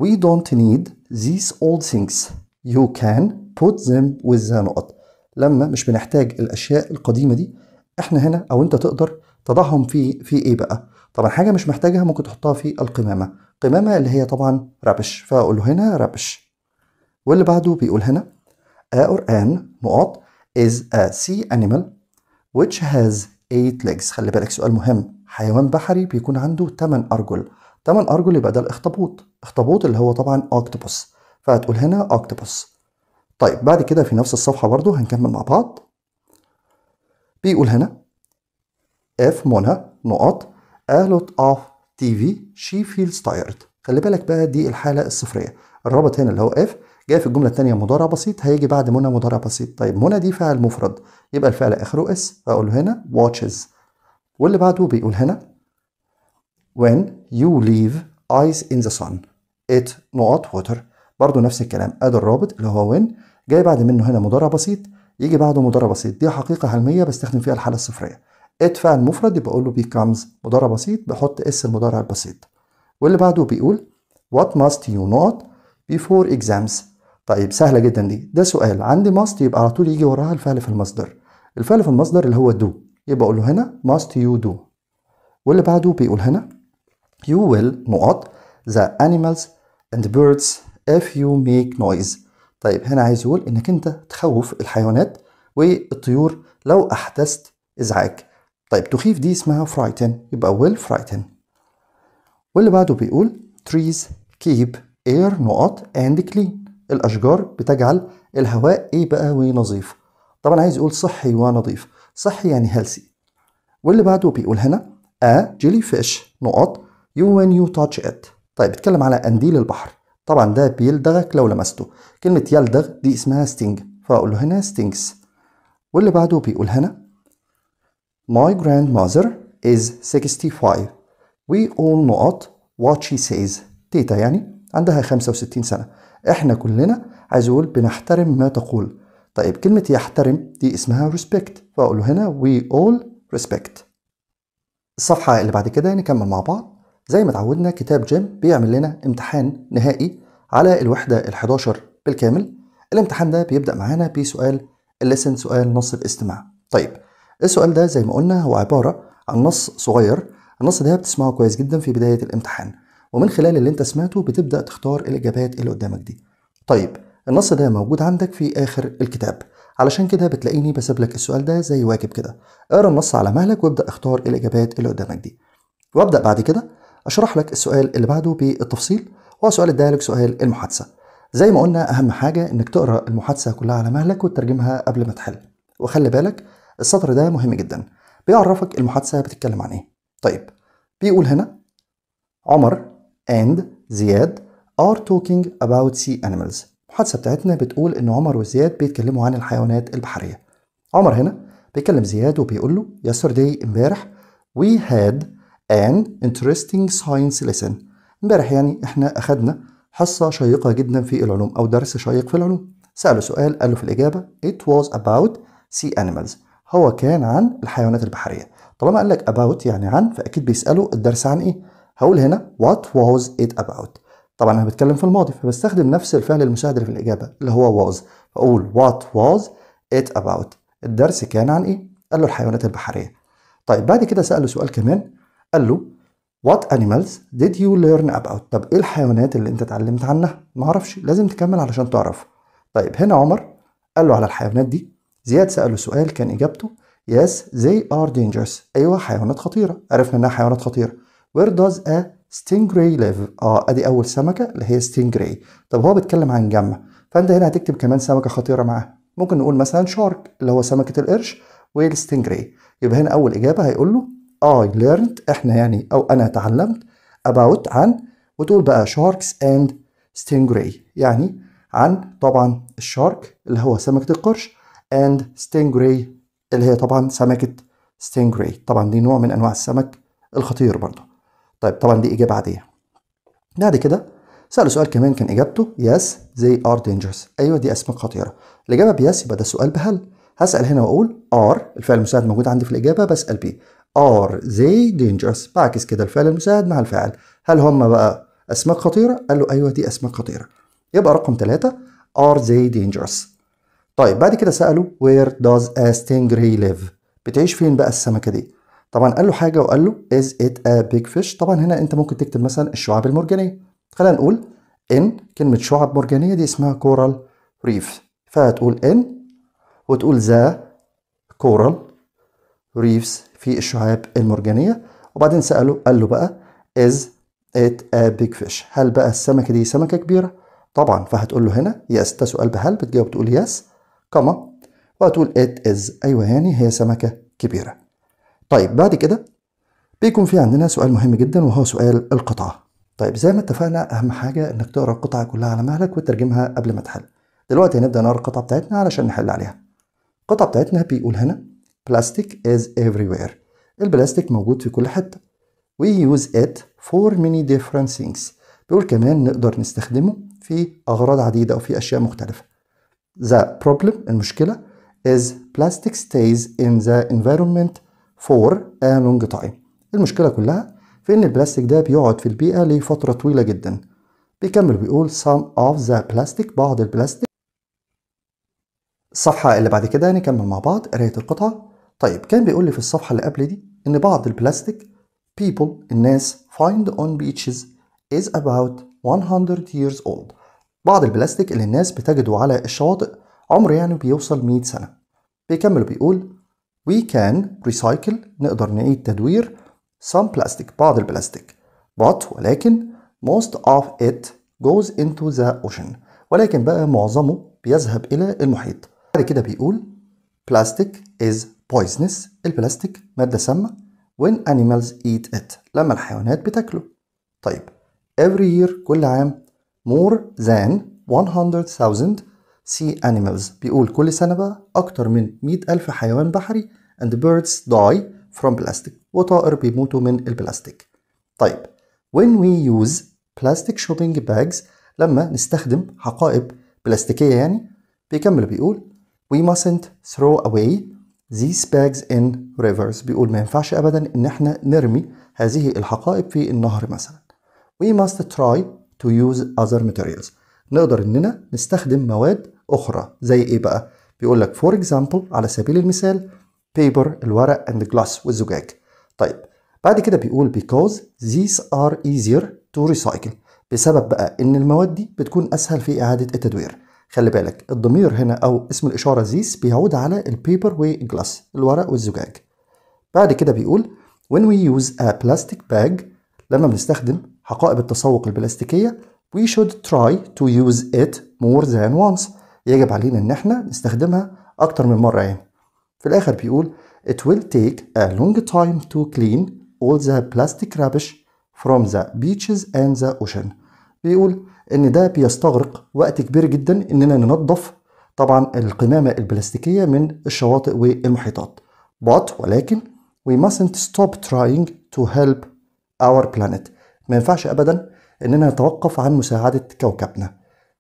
We don't need these old things You can put them with the نقط لما مش بنحتاج الأشياء القديمة دي احنا هنا أو أنت تقدر تضعهم في في إيه بقى طبعا حاجة مش محتاجها ممكن تحطها في القمامة قمامة اللي هي طبعا رابش فأقول له هنا رابش واللي بعده بيقول هنا A or an نقط is a sea animal which has 8 legs خلي بالك سؤال مهم حيوان بحري بيكون عنده 8 أرجل 8 أرجل يبقى ده الأخطبوط أخطبوط اللي هو طبعا أوكتوبوس فهتقول هنا أوكتوبوس طيب بعد كده في نفس الصفحة برضو هنكمل مع بعض بيقول هنا اف منى نقط الوت اوف تي في شي فيلز تايرد خلي بالك بقى دي الحالة الصفرية الرابط هنا اللي هو اف جاي في الجمله الثانيه مضارع بسيط هيجي بعد منى مضارع بسيط طيب منى دي فعل مفرد يبقى الفعل اخره اس اقول له هنا watches واللي بعده بيقول هنا when you leave ice in the sun it not water برضه نفس الكلام ادي الرابط اللي هو when جاي بعد منه هنا مضارع بسيط يجي بعده مضارع بسيط دي حقيقه علميه بستخدم فيها الحاله الصفريه ات فعل مفرد يبقى اقول له becomes مضارع بسيط بحط اس المضارع البسيط واللي بعده بيقول what must you not before exams طيب سهله جدا دي ده سؤال عندي ماست يبقى على طول يجي وراها الفعل في المصدر الفعل في المصدر اللي هو دو يبقى اقول له هنا must you do واللي بعده بيقول هنا you will نقط the animals and birds if you make noise طيب هنا عايز يقول انك انت تخوف الحيوانات والطيور لو احدثت ازعاج طيب تخيف دي اسمها frighten يبقى will frighten واللي بعده بيقول trees keep air نقط and clean الأشجار بتجعل الهواء إيه بقى ونظيف طبعا عايز يقول صحي ونظيف صحي يعني هيلثي واللي بعده بيقول هنا a jellyfish نقط you when you touch it طيب بيتكلم على انديل البحر طبعا ده بيلدغك لو لمسته كلمة يلدغ دي اسمها ستينج فأقول له هنا stings واللي بعده بيقول هنا My grandmother is 65 we all نقط what she says تيتا يعني عندها 65 سنة احنا كلنا عايز اقول بنحترم ما تقول طيب كلمة يحترم دي اسمها respect فأقول هنا we all respect الصفحة اللي بعد كده نكمل مع بعض زي ما اتعودنا كتاب جيم بيعمل لنا امتحان نهائي على الوحدة ال11 بالكامل الامتحان ده بيبدأ معانا بسؤال الليسن سؤال نص الاستماع طيب السؤال ده زي ما قلنا هو عبارة عن نص صغير النص ده بتسمعه كويس جدا في بداية الامتحان ومن خلال اللي انت سمعته بتبدا تختار الاجابات اللي قدامك دي طيب النص ده موجود عندك في اخر الكتاب علشان كده بتلاقيني بسيب لك السؤال ده زي واجب كده اقرا النص على مهلك وابدا اختار الاجابات اللي قدامك دي وابدا بعد كده اشرح لك السؤال اللي بعده بالتفصيل هو سؤال ادالك سؤال المحادثه زي ما قلنا اهم حاجه انك تقرا المحادثه كلها على مهلك وتترجمها قبل ما تحل وخلي بالك السطر ده مهم جدا بيعرفك المحادثه بتتكلم عن ايه طيب بيقول هنا عمر and زياد are talking about sea animals المحادثة بتاعتنا بتقول إن عمر وزياد بيتكلموا عن الحيوانات البحرية عمر هنا بيكلم زياد وبيقول له yesterday امبارح we had an interesting science lesson امبارح يعني احنا أخدنا حصة شيقة جدا في العلوم أو درس شيق في العلوم سأله سؤال قال له في الإجابة it was about sea animals هو كان عن الحيوانات البحرية طالما قال لك about يعني عن فأكيد بيسأله الدرس عن إيه هقول هنا what was it about طبعا انا بتكلم في الماضي فبستخدم نفس الفعل المشاهد في الاجابه اللي هو was اقول what was it about الدرس كان عن ايه قال له الحيوانات البحريه طيب بعد كده ساله سؤال كمان قال له What animals did you learn about؟ طب ايه الحيوانات اللي انت اتعلمت عنها؟ معرفش لازم تكمل علشان تعرف. طيب هنا عمر قال له على الحيوانات دي زياد سأله سؤال كان اجابته Yes they are dangerous. ايوه حيوانات خطيره، عرفنا انها حيوانات خطيره. Where does a stingray live؟ اه ادي اول سمكه اللي هي stingray طب هو بيتكلم عن جمع فانت هنا هتكتب كمان سمكه خطيره معاها ممكن نقول مثلا شارك اللي هو سمكه القرش والستنجري يبقى هنا اول اجابه هيقول له I learned احنا يعني او انا تعلمت about عن وتقول بقى sharks and stingray يعني عن طبعا الشارك اللي هو سمكه القرش and stingray اللي هي طبعا سمكه stingray طبعا دي نوع من انواع السمك الخطير برضه طيب طبعا دي اجابه عاديه بعد كده سأل سؤال كمان كان اجابته يس زي ار دينجرس ايوه دي اسماء خطيره الاجابه بيس يبقى ده سؤال بهل هسال هنا واقول ار الفعل المساعد موجود عندي في الاجابه بسال بيه ار زي دينجرس بعكس كده الفعل المساعد مع الفاعل هل هم بقى اسماء خطيره قال له ايوه دي اسماء خطيره يبقى رقم ثلاثة ار زي دينجرس طيب بعد كده سالوا وير داز a stingray ليف بتعيش فين بقى السمكه دي طبعا قال له حاجه وقال له is it a big fish طبعا هنا انت ممكن تكتب مثلا الشعاب المرجانيه خلينا نقول ان كلمه شعب مرجانيه دي اسمها كورال ريف فهتقول ان وتقول ذا كورال ريفز في الشعاب المرجانيه وبعدين ساله قال له بقى is it a big fish هل بقى السمكه دي سمكه كبيره طبعا فهتقول له هنا يس ده سؤال بهل بتجاوب تقول يس كما وهتقول it is ايوه يعني هي سمكه كبيره طيب بعد كده بيكون في عندنا سؤال مهم جدا وهو سؤال القطعة طيب زي ما اتفقنا أهم حاجة إنك تقرأ القطعة كلها على مهلك وتترجمها قبل ما تحل دلوقتي هنبدأ نقرأ القطعة بتاعتنا علشان نحل عليها القطعة بتاعتنا بيقول هنا بلاستيك is everywhere البلاستيك موجود في كل حتة we use it for many different things بيقول كمان نقدر نستخدمه في أغراض عديدة أو في أشياء مختلفة the problem المشكلة is plastic stays in the environment for a long time المشكلة كلها في إن البلاستيك ده بيقعد في البيئة لفترة طويلة جدا بيكمل بيقول some of the plastic بعض البلاستيك الصفحة اللي بعد كده نكمل مع بعض قراية القطعة طيب كان بيقول لي في الصفحة اللي قبل دي إن بعض البلاستيك people الناس find on beaches is about 100 years old بعض البلاستيك اللي الناس بتجده على الشواطئ عمره يعني بيوصل 100 سنة بيكمل بيقول We can recycle نقدر نعيد تدوير some plastic بعض البلاستيك but ولكن most of it goes into the ocean ولكن بقى معظمه بيذهب إلى المحيط بعد كده بيقول plastic is poisonous البلاستيك مادة سامة when animals eat it لما الحيوانات بتاكله طيب every year كل عام more than 100,000 سي انيمالز بيقول كل سنة بقى أكتر من 100 ألف حيوان بحري and birds die from plastic وطائر بيموتوا من البلاستيك طيب when we use plastic shopping bags لما نستخدم حقائب بلاستيكية يعني بيكمل بيقول we mustn't throw away these bags in rivers بيقول ما ينفعش أبدا إن احنا نرمي هذه الحقائب في النهر مثلا we must try to use other materials نقدر إننا نستخدم مواد أخرى زي إيه بقى؟ بيقول لك فور إكزامبل على سبيل المثال بيبر الورق اند جلاس والزجاج طيب بعد كده بيقول because these are easier to recycle بسبب بقى إن المواد دي بتكون أسهل في إعادة التدوير خلي بالك الضمير هنا أو اسم الإشارة ذيس بيعود على البيبر والجلاس الورق والزجاج بعد كده بيقول when we use a plastic bag لما بنستخدم حقائب التسوق البلاستيكية We should try to use it more than once يجب علينا إن إحنا نستخدمها أكتر من مرة يعني في الآخر بيقول It will take a long time to clean all the plastic rubbish from the beaches and the ocean بيقول إن ده بيستغرق وقت كبير جدا إننا ننظف طبعا القمامة البلاستيكية من الشواطئ والمحيطات but ولكن we mustn't stop trying to help our planet ما ينفعش أبدا إننا نتوقف عن مساعدة كوكبنا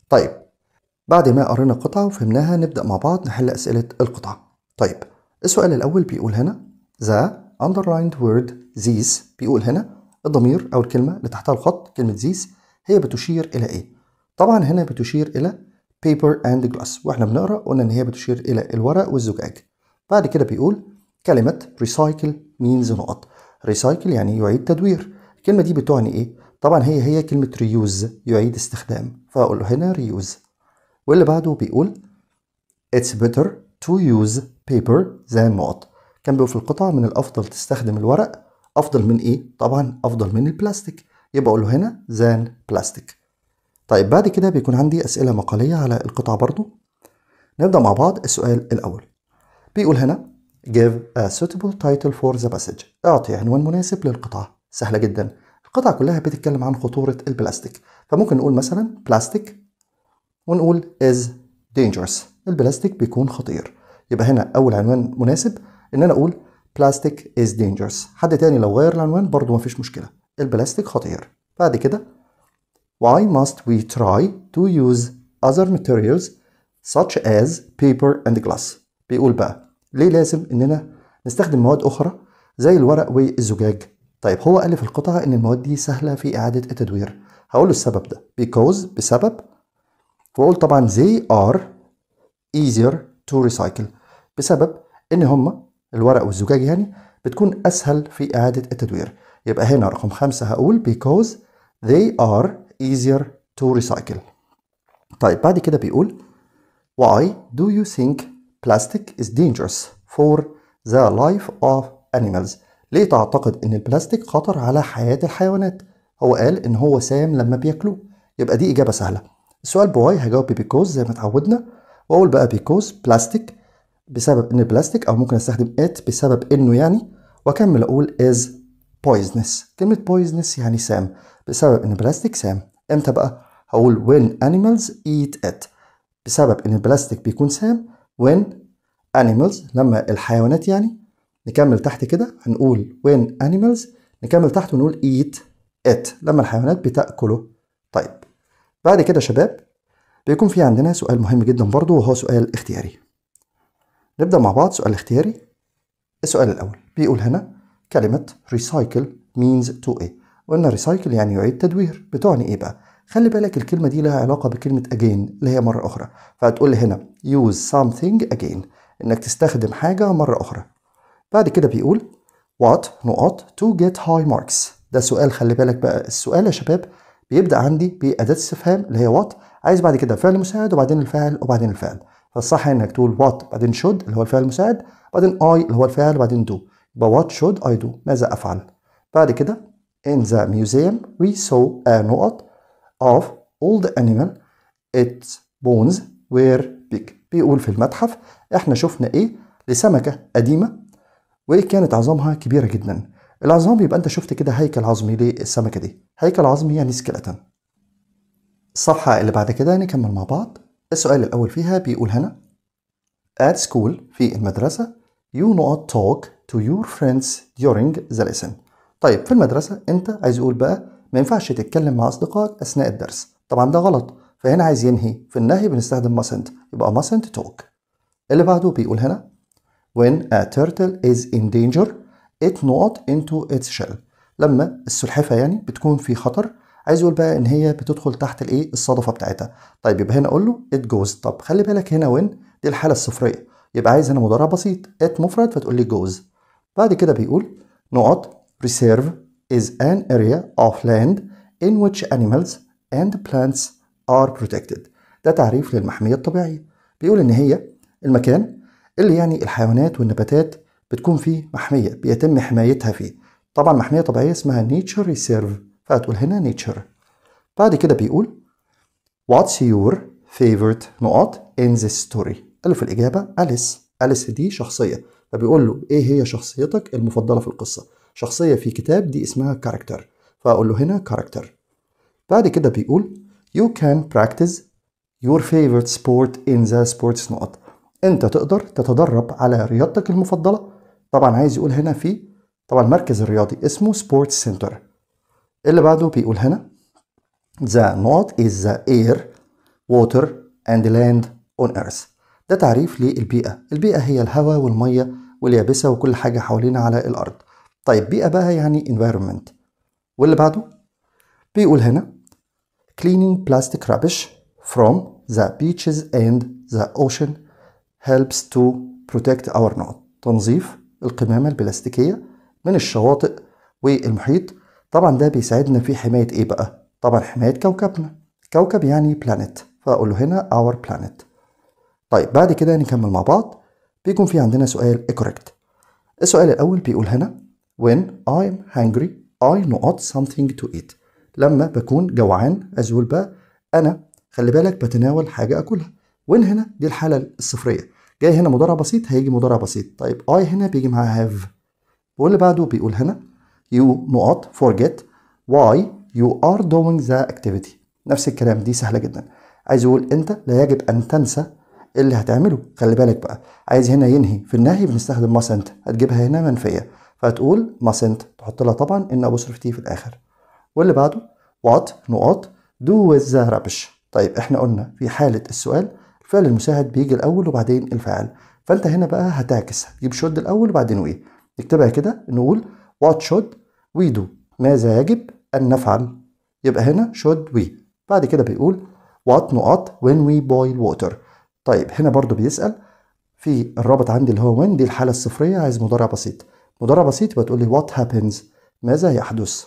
طيب بعد ما قرينا القطعة وفهمناها نبدأ مع بعض نحل أسئلة القطعة طيب السؤال الأول بيقول هنا the underlined word these بيقول هنا الضمير أو الكلمة اللي تحتها الخط كلمة these هي بتشير إلى إيه؟ طبعا هنا بتشير إلى paper and glass وإحنا بنقرأ قلنا إن هي بتشير إلى الورق والزجاج بعد كده بيقول كلمة recycle means نقط recycle يعني يعيد تدوير الكلمة دي بتعني إيه؟ طبعا هي هي كلمة ريوز يعيد استخدام فأقول له هنا ريوز واللي بعده بيقول It's better to use paper than not كان بيقول في القطع من الأفضل تستخدم الورق أفضل من إيه؟ طبعا أفضل من البلاستيك يبقى أقول له هنا than plastic طيب بعد كده بيكون عندي أسئلة مقالية على القطع برضو نبدأ مع بعض السؤال الأول بيقول هنا give a suitable title for the passage اعطي عنوان مناسب للقطعة سهلة جدا القطعة كلها بتتكلم عن خطورة البلاستيك فممكن نقول مثلا بلاستيك ونقول is dangerous البلاستيك بيكون خطير يبقى هنا أول عنوان مناسب إن أنا أقول بلاستيك is dangerous حد تاني لو غير العنوان برضو مفيش مشكلة البلاستيك خطير بعد كده why must we try to use other materials such as paper and glass بيقول بقى ليه لازم إننا نستخدم مواد أخرى زي الورق والزجاج طيب هو قال لي في القطعة إن المواد دي سهلة في إعادة التدوير هقول له السبب ده because بسبب وأقول طبعا they are easier to recycle بسبب إن هما الورق والزجاج يعني بتكون أسهل في إعادة التدوير يبقى هنا رقم خمسة هقول because they are easier to recycle طيب بعد كده بيقول why do you think plastic is dangerous for the life of animals ليه تعتقد ان البلاستيك خطر على حياة الحيوانات هو قال ان هو سام لما بياكلوه يبقى دي اجابة سهلة السؤال بواي هجاوب بيكوز زي ما اتعودنا واقول بقى بيكوز بلاستيك بسبب ان البلاستيك او ممكن استخدم ات بسبب انه يعني واكمل اقول is poisonous كلمة poisonous يعني سام بسبب ان البلاستيك سام امتى بقى هقول when animals eat it بسبب ان البلاستيك بيكون سام when animals لما الحيوانات يعني نكمل تحت كده هنقول when animals نكمل تحت ونقول eat it لما الحيوانات بتاكله طيب بعد كده شباب بيكون في عندنا سؤال مهم جدا برضو وهو سؤال اختياري نبدا مع بعض سؤال اختياري السؤال الاول بيقول هنا كلمه recycle means to ايه قلنا recycle يعني يعيد تدوير بتعني ايه بقى خلي بالك الكلمه دي لها علاقه بكلمه again اللي هي مره اخرى فهتقول لي هنا use something again انك تستخدم حاجه مره اخرى بعد كده بيقول what نقاط to get high marks ده سؤال خلي بالك بقى السؤال يا شباب بيبدأ عندي بأداة استفهام اللي هي what عايز بعد كده فعل مساعد وبعدين الفعل وبعدين الفعل فالصح انك تقول what بعدين should اللي هو الفعل المساعد بعدين I اللي هو الفعل بعدين do يبقى what should I do ماذا أفعل بعد كده in the museum we saw a نقط of all the animal its bones were big بيقول في المتحف احنا شفنا ايه لسمكة قديمة وايه كانت عظامها كبيره جدا العظام يبقى انت شفت كده هيكل عظمي للسمكه دي هيكل عظمي يعني سكلتن الصفحه اللي بعد كده نكمل مع بعض السؤال الاول فيها بيقول هنا at school في المدرسه you not talk to your friends during the lesson طيب في المدرسه انت عايز يقول بقى ما ينفعش تتكلم مع اصدقائك اثناء الدرس طبعا ده غلط فهنا عايز ينهي في النهي بنستخدم mustn't يبقى mustn't talk اللي بعده بيقول هنا when a turtle is in danger it not into its shell لما السلحفاه يعني بتكون في خطر عايز يقول بقى ان هي بتدخل تحت الايه الصدفه بتاعتها طيب يبقى هنا اقول له it goes طب خلي بالك هنا when دي الحاله الصفريه يبقى عايز هنا مضارع بسيط it مفرد فتقول لي goes بعد كده بيقول not reserve is an area of land in which animals and plants are protected ده تعريف للمحميه الطبيعيه بيقول ان هي المكان اللي يعني الحيوانات والنباتات بتكون فيه محمية بيتم حمايتها فيه طبعا محمية طبيعية اسمها نيتشر ريسيرف فهتقول هنا نيتشر بعد كده بيقول What's your favorite نقاط in this story قال في الإجابة أليس أليس دي شخصية فبيقول له إيه هي شخصيتك المفضلة في القصة شخصية في كتاب دي اسمها كاركتر فأقول له هنا كاركتر بعد كده بيقول You can practice your favorite sport in the sports نقط انت تقدر تتدرب على رياضتك المفضله طبعا عايز يقول هنا في طبعا المركز الرياضي اسمه سبورتس سنتر اللي بعده بيقول هنا the not is the air water and land on earth ده تعريف للبيئة البيئة هي الهواء والمية واليابسة وكل حاجة حوالينا على الأرض طيب بيئة بقى يعني environment واللي بعده بيقول هنا cleaning plastic rubbish from the beaches and the ocean helps to protect our node تنظيف القمامة البلاستيكية من الشواطئ والمحيط طبعا ده بيساعدنا في حماية ايه بقى؟ طبعا حماية كوكبنا كوكب يعني planet فأقول له هنا our planet طيب بعد كده نكمل مع بعض بيكون في عندنا سؤال correct السؤال الأول بيقول هنا when I'm hungry I not something to eat لما بكون جوعان أزول بقى أنا خلي بالك بتناول حاجة أكلها وين هنا دي الحاله الصفريه جاي هنا مضارع بسيط هيجي مضارع بسيط طيب اي آه، هنا بيجي معاها هاف واللي بعده بيقول هنا يو نقط forget واي يو ار دوينج ذا اكتيفيتي نفس الكلام دي سهله جدا عايز يقول انت لا يجب ان تنسى اللي هتعمله خلي بالك بقى عايز هنا ينهي في النهي بنستخدم ماسنت هتجيبها هنا منفيه فهتقول ماسنت تحط لها طبعا ان ابو صرفتي في الاخر واللي بعده وات نقط دو with ذا rubbish طيب احنا قلنا في حاله السؤال فعل المشاهد بيجي الاول وبعدين الفاعل فانت هنا بقى هتعكس هتجيب شود الاول وبعدين وي نكتبها كده نقول وات شود وي دو ماذا يجب ان نفعل يبقى هنا شود وي بعد كده بيقول وات نقط وين وي بويل ووتر طيب هنا برضو بيسأل في الرابط عندي اللي هو وين دي الحالة الصفرية عايز مضارع بسيط مضارع بسيط يبقى تقول لي وات هابنز ماذا يحدث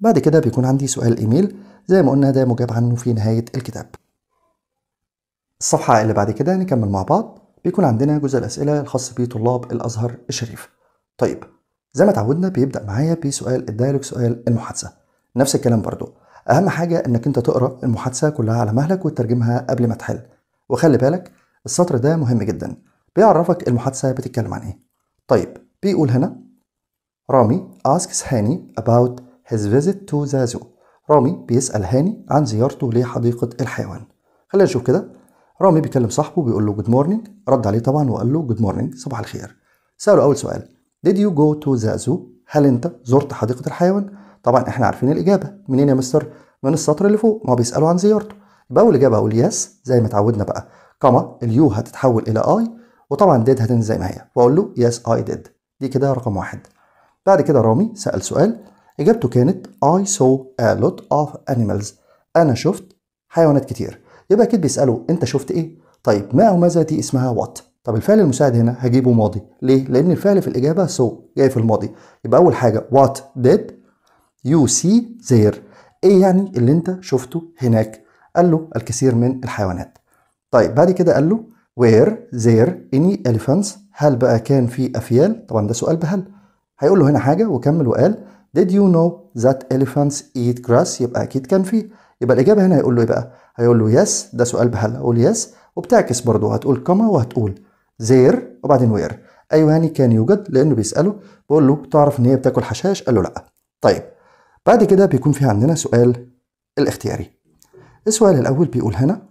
بعد كده بيكون عندي سؤال ايميل زي ما قلنا ده مجاب عنه في نهاية الكتاب الصفحة اللي بعد كده نكمل مع بعض بيكون عندنا جزء الأسئلة الخاص بطلاب الأزهر الشريف طيب زي ما تعودنا بيبدأ معايا بسؤال الدايلوج سؤال المحادثة نفس الكلام برضو أهم حاجة إنك أنت تقرأ المحادثة كلها على مهلك وتترجمها قبل ما تحل وخلي بالك السطر ده مهم جدا بيعرفك المحادثة بتتكلم عن إيه طيب بيقول هنا رامي asks هاني about his visit to the zoo رامي بيسأل هاني عن زيارته لحديقة الحيوان خلينا نشوف كده رامي بيكلم صاحبه بيقول له جود مورنينج رد عليه طبعا وقال له جود مورنينج صباح الخير سأله أول سؤال did you go to the zoo هل أنت زرت حديقة الحيوان طبعا احنا عارفين الإجابة منين يا مستر من السطر اللي فوق ما بيسألوا عن زيارته يبقى أول إجابة أقول يس زي ما اتعودنا بقى كما اليو هتتحول إلى أي وطبعا ديد هتنزل زي ما هي وأقول له يس أي ديد دي كده رقم واحد بعد كده رامي سأل سؤال إجابته كانت I saw a lot of animals أنا شفت حيوانات كتير يبقى اكيد بيساله انت شفت ايه طيب ما او ماذا دي اسمها وات طب الفعل المساعد هنا هجيبه ماضي ليه لان الفعل في الاجابه سو so جاي في الماضي يبقى اول حاجه وات ديد يو سي زير ايه يعني اللي انت شفته هناك قال له الكثير من الحيوانات طيب بعد كده قال له وير زير اني elephants هل بقى كان في افيال طبعا ده سؤال بهل هيقول له هنا حاجه وكمل وقال did you know that elephants eat grass يبقى اكيد كان فيه يبقى الاجابه هنا هيقول له ايه بقى هيقول له يس ده سؤال بهل هقول يس وبتعكس برضه هتقول كما وهتقول زير وبعدين وير ايوه هاني كان يوجد لانه بيساله بقول له تعرف ان هي بتاكل حشاش قال له لا طيب بعد كده بيكون في عندنا سؤال الاختياري السؤال الاول بيقول هنا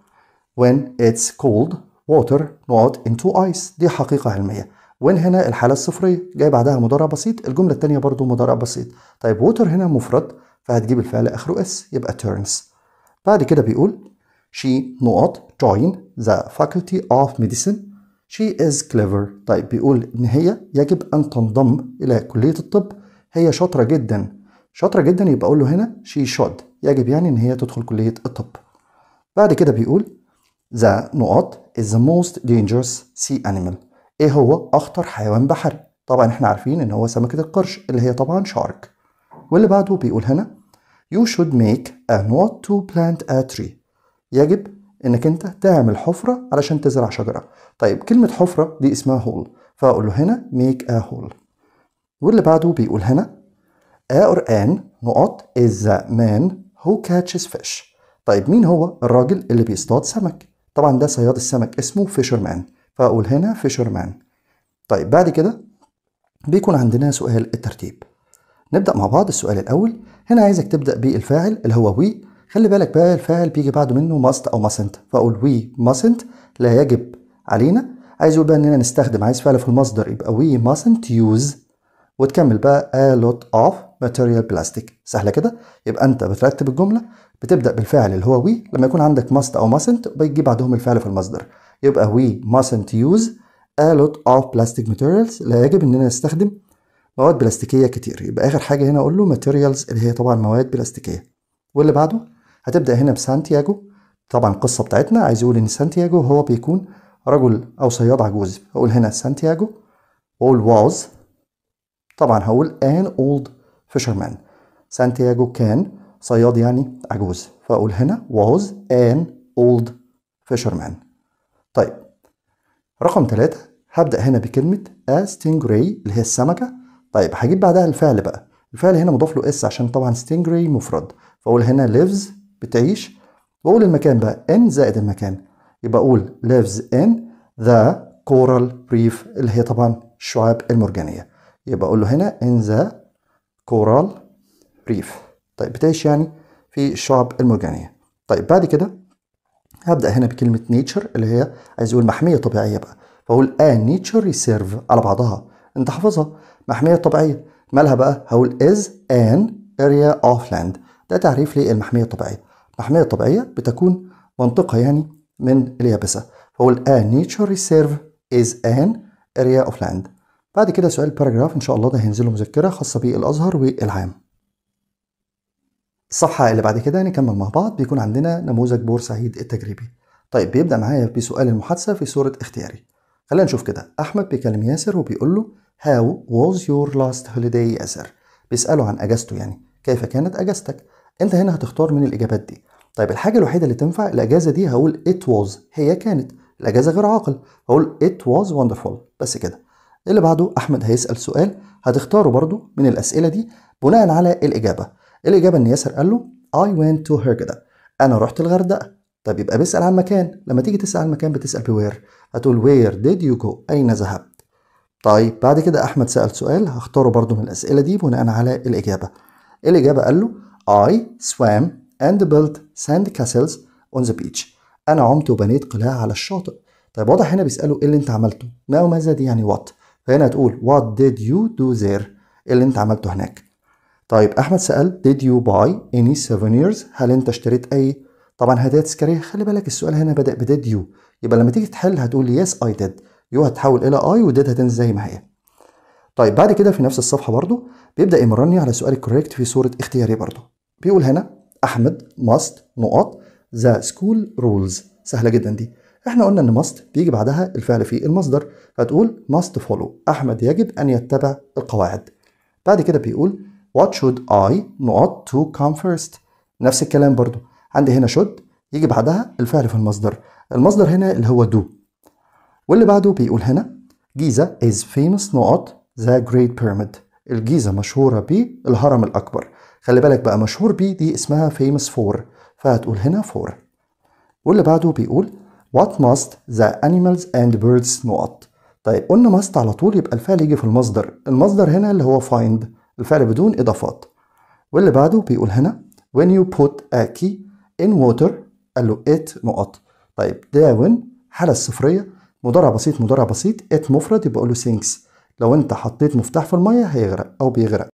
when it's cold water not into ice دي حقيقه علميه وين هنا الحالة الصفرية جاي بعدها مضارع بسيط الجملة الثانية برضو مضارع بسيط طيب ووتر هنا مفرد فهتجيب الفعل آخره اس يبقى turns بعد كده بيقول she not join the faculty of medicine she is clever طيب بيقول ان هي يجب ان تنضم الى كلية الطب هي شاطرة جدا شاطرة جدا يبقى اقول له هنا she should يجب يعني ان هي تدخل كلية الطب بعد كده بيقول the نقط is the most dangerous sea animal ايه هو اخطر حيوان بحري طبعا احنا عارفين ان هو سمكة القرش اللي هي طبعا شارك واللي بعده بيقول هنا you should make a note to plant a tree يجب انك انت تعمل حفره علشان تزرع شجره طيب كلمه حفره دي اسمها هول فاقول له هنا ميك a هول واللي بعده بيقول هنا or ان نقط is the man who catches fish طيب مين هو الراجل اللي بيصطاد سمك طبعا ده صياد السمك اسمه فيشرمان فاقول هنا فيشرمان طيب بعد كده بيكون عندنا سؤال الترتيب نبدا مع بعض السؤال الاول هنا عايزك تبدا بالفاعل اللي هو we خلي بالك بقى الفاعل بيجي بعده منه must او mustn't فاقول وي mustn't لا يجب علينا عايز يقول بقى اننا نستخدم عايز فعل في المصدر يبقى وي mustn't use وتكمل بقى a lot of material plastic سهله كده يبقى انت بترتب الجمله بتبدا بالفعل اللي هو وي لما يكون عندك must او mustn't بيجي بعدهم الفعل في المصدر يبقى وي mustn't use a lot of plastic materials لا يجب اننا نستخدم مواد بلاستيكيه كتير يبقى اخر حاجه هنا اقول له materials اللي هي طبعا مواد بلاستيكيه واللي بعده هتبدأ هنا بسانتياجو طبعا القصة بتاعتنا عايز يقول إن سانتياجو هو بيكون رجل أو صياد عجوز هقول هنا سانتياجو وأقول واز طبعا هقول an old fisherman سانتياجو كان صياد يعني عجوز فأقول هنا was an old fisherman طيب رقم ثلاثة هبدأ هنا بكلمة a stingray اللي هي السمكة طيب هجيب بعدها الفعل بقى الفعل هنا مضاف له اس عشان طبعا stingray مفرد فأقول هنا lives بتعيش واقول المكان بقى ان زائد المكان يبقى اقول lives in the coral reef اللي هي طبعا الشعاب المرجانيه يبقى اقول له هنا in the coral reef طيب بتعيش يعني في الشعاب المرجانيه طيب بعد كده هبدا هنا بكلمه نيتشر اللي هي عايز اقول محميه طبيعيه بقى فاقول a آه nature reserve على بعضها انت حافظها محميه طبيعيه مالها بقى هقول is an area of land ده تعريف للمحمية الطبيعية المحمية الطبيعية بتكون منطقة يعني من اليابسة فهو الآن nature reserve is an area of land بعد كده سؤال باراجراف إن شاء الله ده هينزله مذكرة خاصة بالأزهر والعام الصفحة اللي بعد كده نكمل مع بعض بيكون عندنا نموذج بورسعيد التجريبي طيب بيبدأ معايا بسؤال المحادثة في صورة اختياري خلينا نشوف كده أحمد بيكلم ياسر وبيقول له How was your last holiday ياسر بيسأله عن أجازته يعني كيف كانت أجازتك انت هنا هتختار من الاجابات دي طيب الحاجه الوحيده اللي تنفع الاجازه دي هقول it was هي كانت الاجازه غير عاقل هقول it was wonderful بس كده اللي بعده احمد هيسال سؤال هتختاره برضو من الاسئله دي بناء على الاجابه الاجابه ان ياسر قال له I went to هرجدا انا رحت الغردقه طب يبقى بيسال عن مكان لما تيجي تسال عن مكان بتسال بوير هتقول وير did you go اين ذهبت طيب بعد كده احمد سال سؤال هختاره برضو من الاسئله دي بناء على الاجابه الاجابه قال له I swam and built sand castles on the beach أنا عمت وبنيت قلاع على الشاطئ طيب واضح هنا بيسألوا إيه اللي أنت عملته ما وماذا دي يعني what فهنا هتقول what did you do there إيه اللي أنت عملته هناك طيب أحمد سأل did you buy any souvenirs هل أنت اشتريت أي طبعا هدايا تذكارية خلي بالك السؤال هنا بدأ ب did you يبقى لما تيجي تحل هتقول yes I did يو هتحول إلى I و did هتنزل زي ما هي طيب بعد كده في نفس الصفحة برضو بيبدأ يمرني على سؤال الكوريكت في صورة اختياري برضو بيقول هنا احمد ماست نقط ذا سكول رولز سهله جدا دي احنا قلنا ان ماست بيجي بعدها الفعل في المصدر فتقول ماست فولو احمد يجب ان يتبع القواعد بعد كده بيقول what should I نقط to come first نفس الكلام برضو عندي هنا should يجي بعدها الفعل في المصدر المصدر هنا اللي هو do واللي بعده بيقول هنا جيزة is famous نقط the great pyramid الجيزة مشهورة بالهرم الأكبر خلي بالك بقى مشهور بيه دي اسمها famous for فهتقول هنا for واللي بعده بيقول what must the animals and birds not طيب قلنا must على طول يبقى الفعل يجي في المصدر المصدر هنا اللي هو find الفعل بدون إضافات واللي بعده بيقول هنا when you put a key in water قال له it نقط طيب ده when حالة الصفرية مضارع بسيط مضارع بسيط it مفرد يبقى له sinks لو انت حطيت مفتاح في المية هيغرق او بيغرق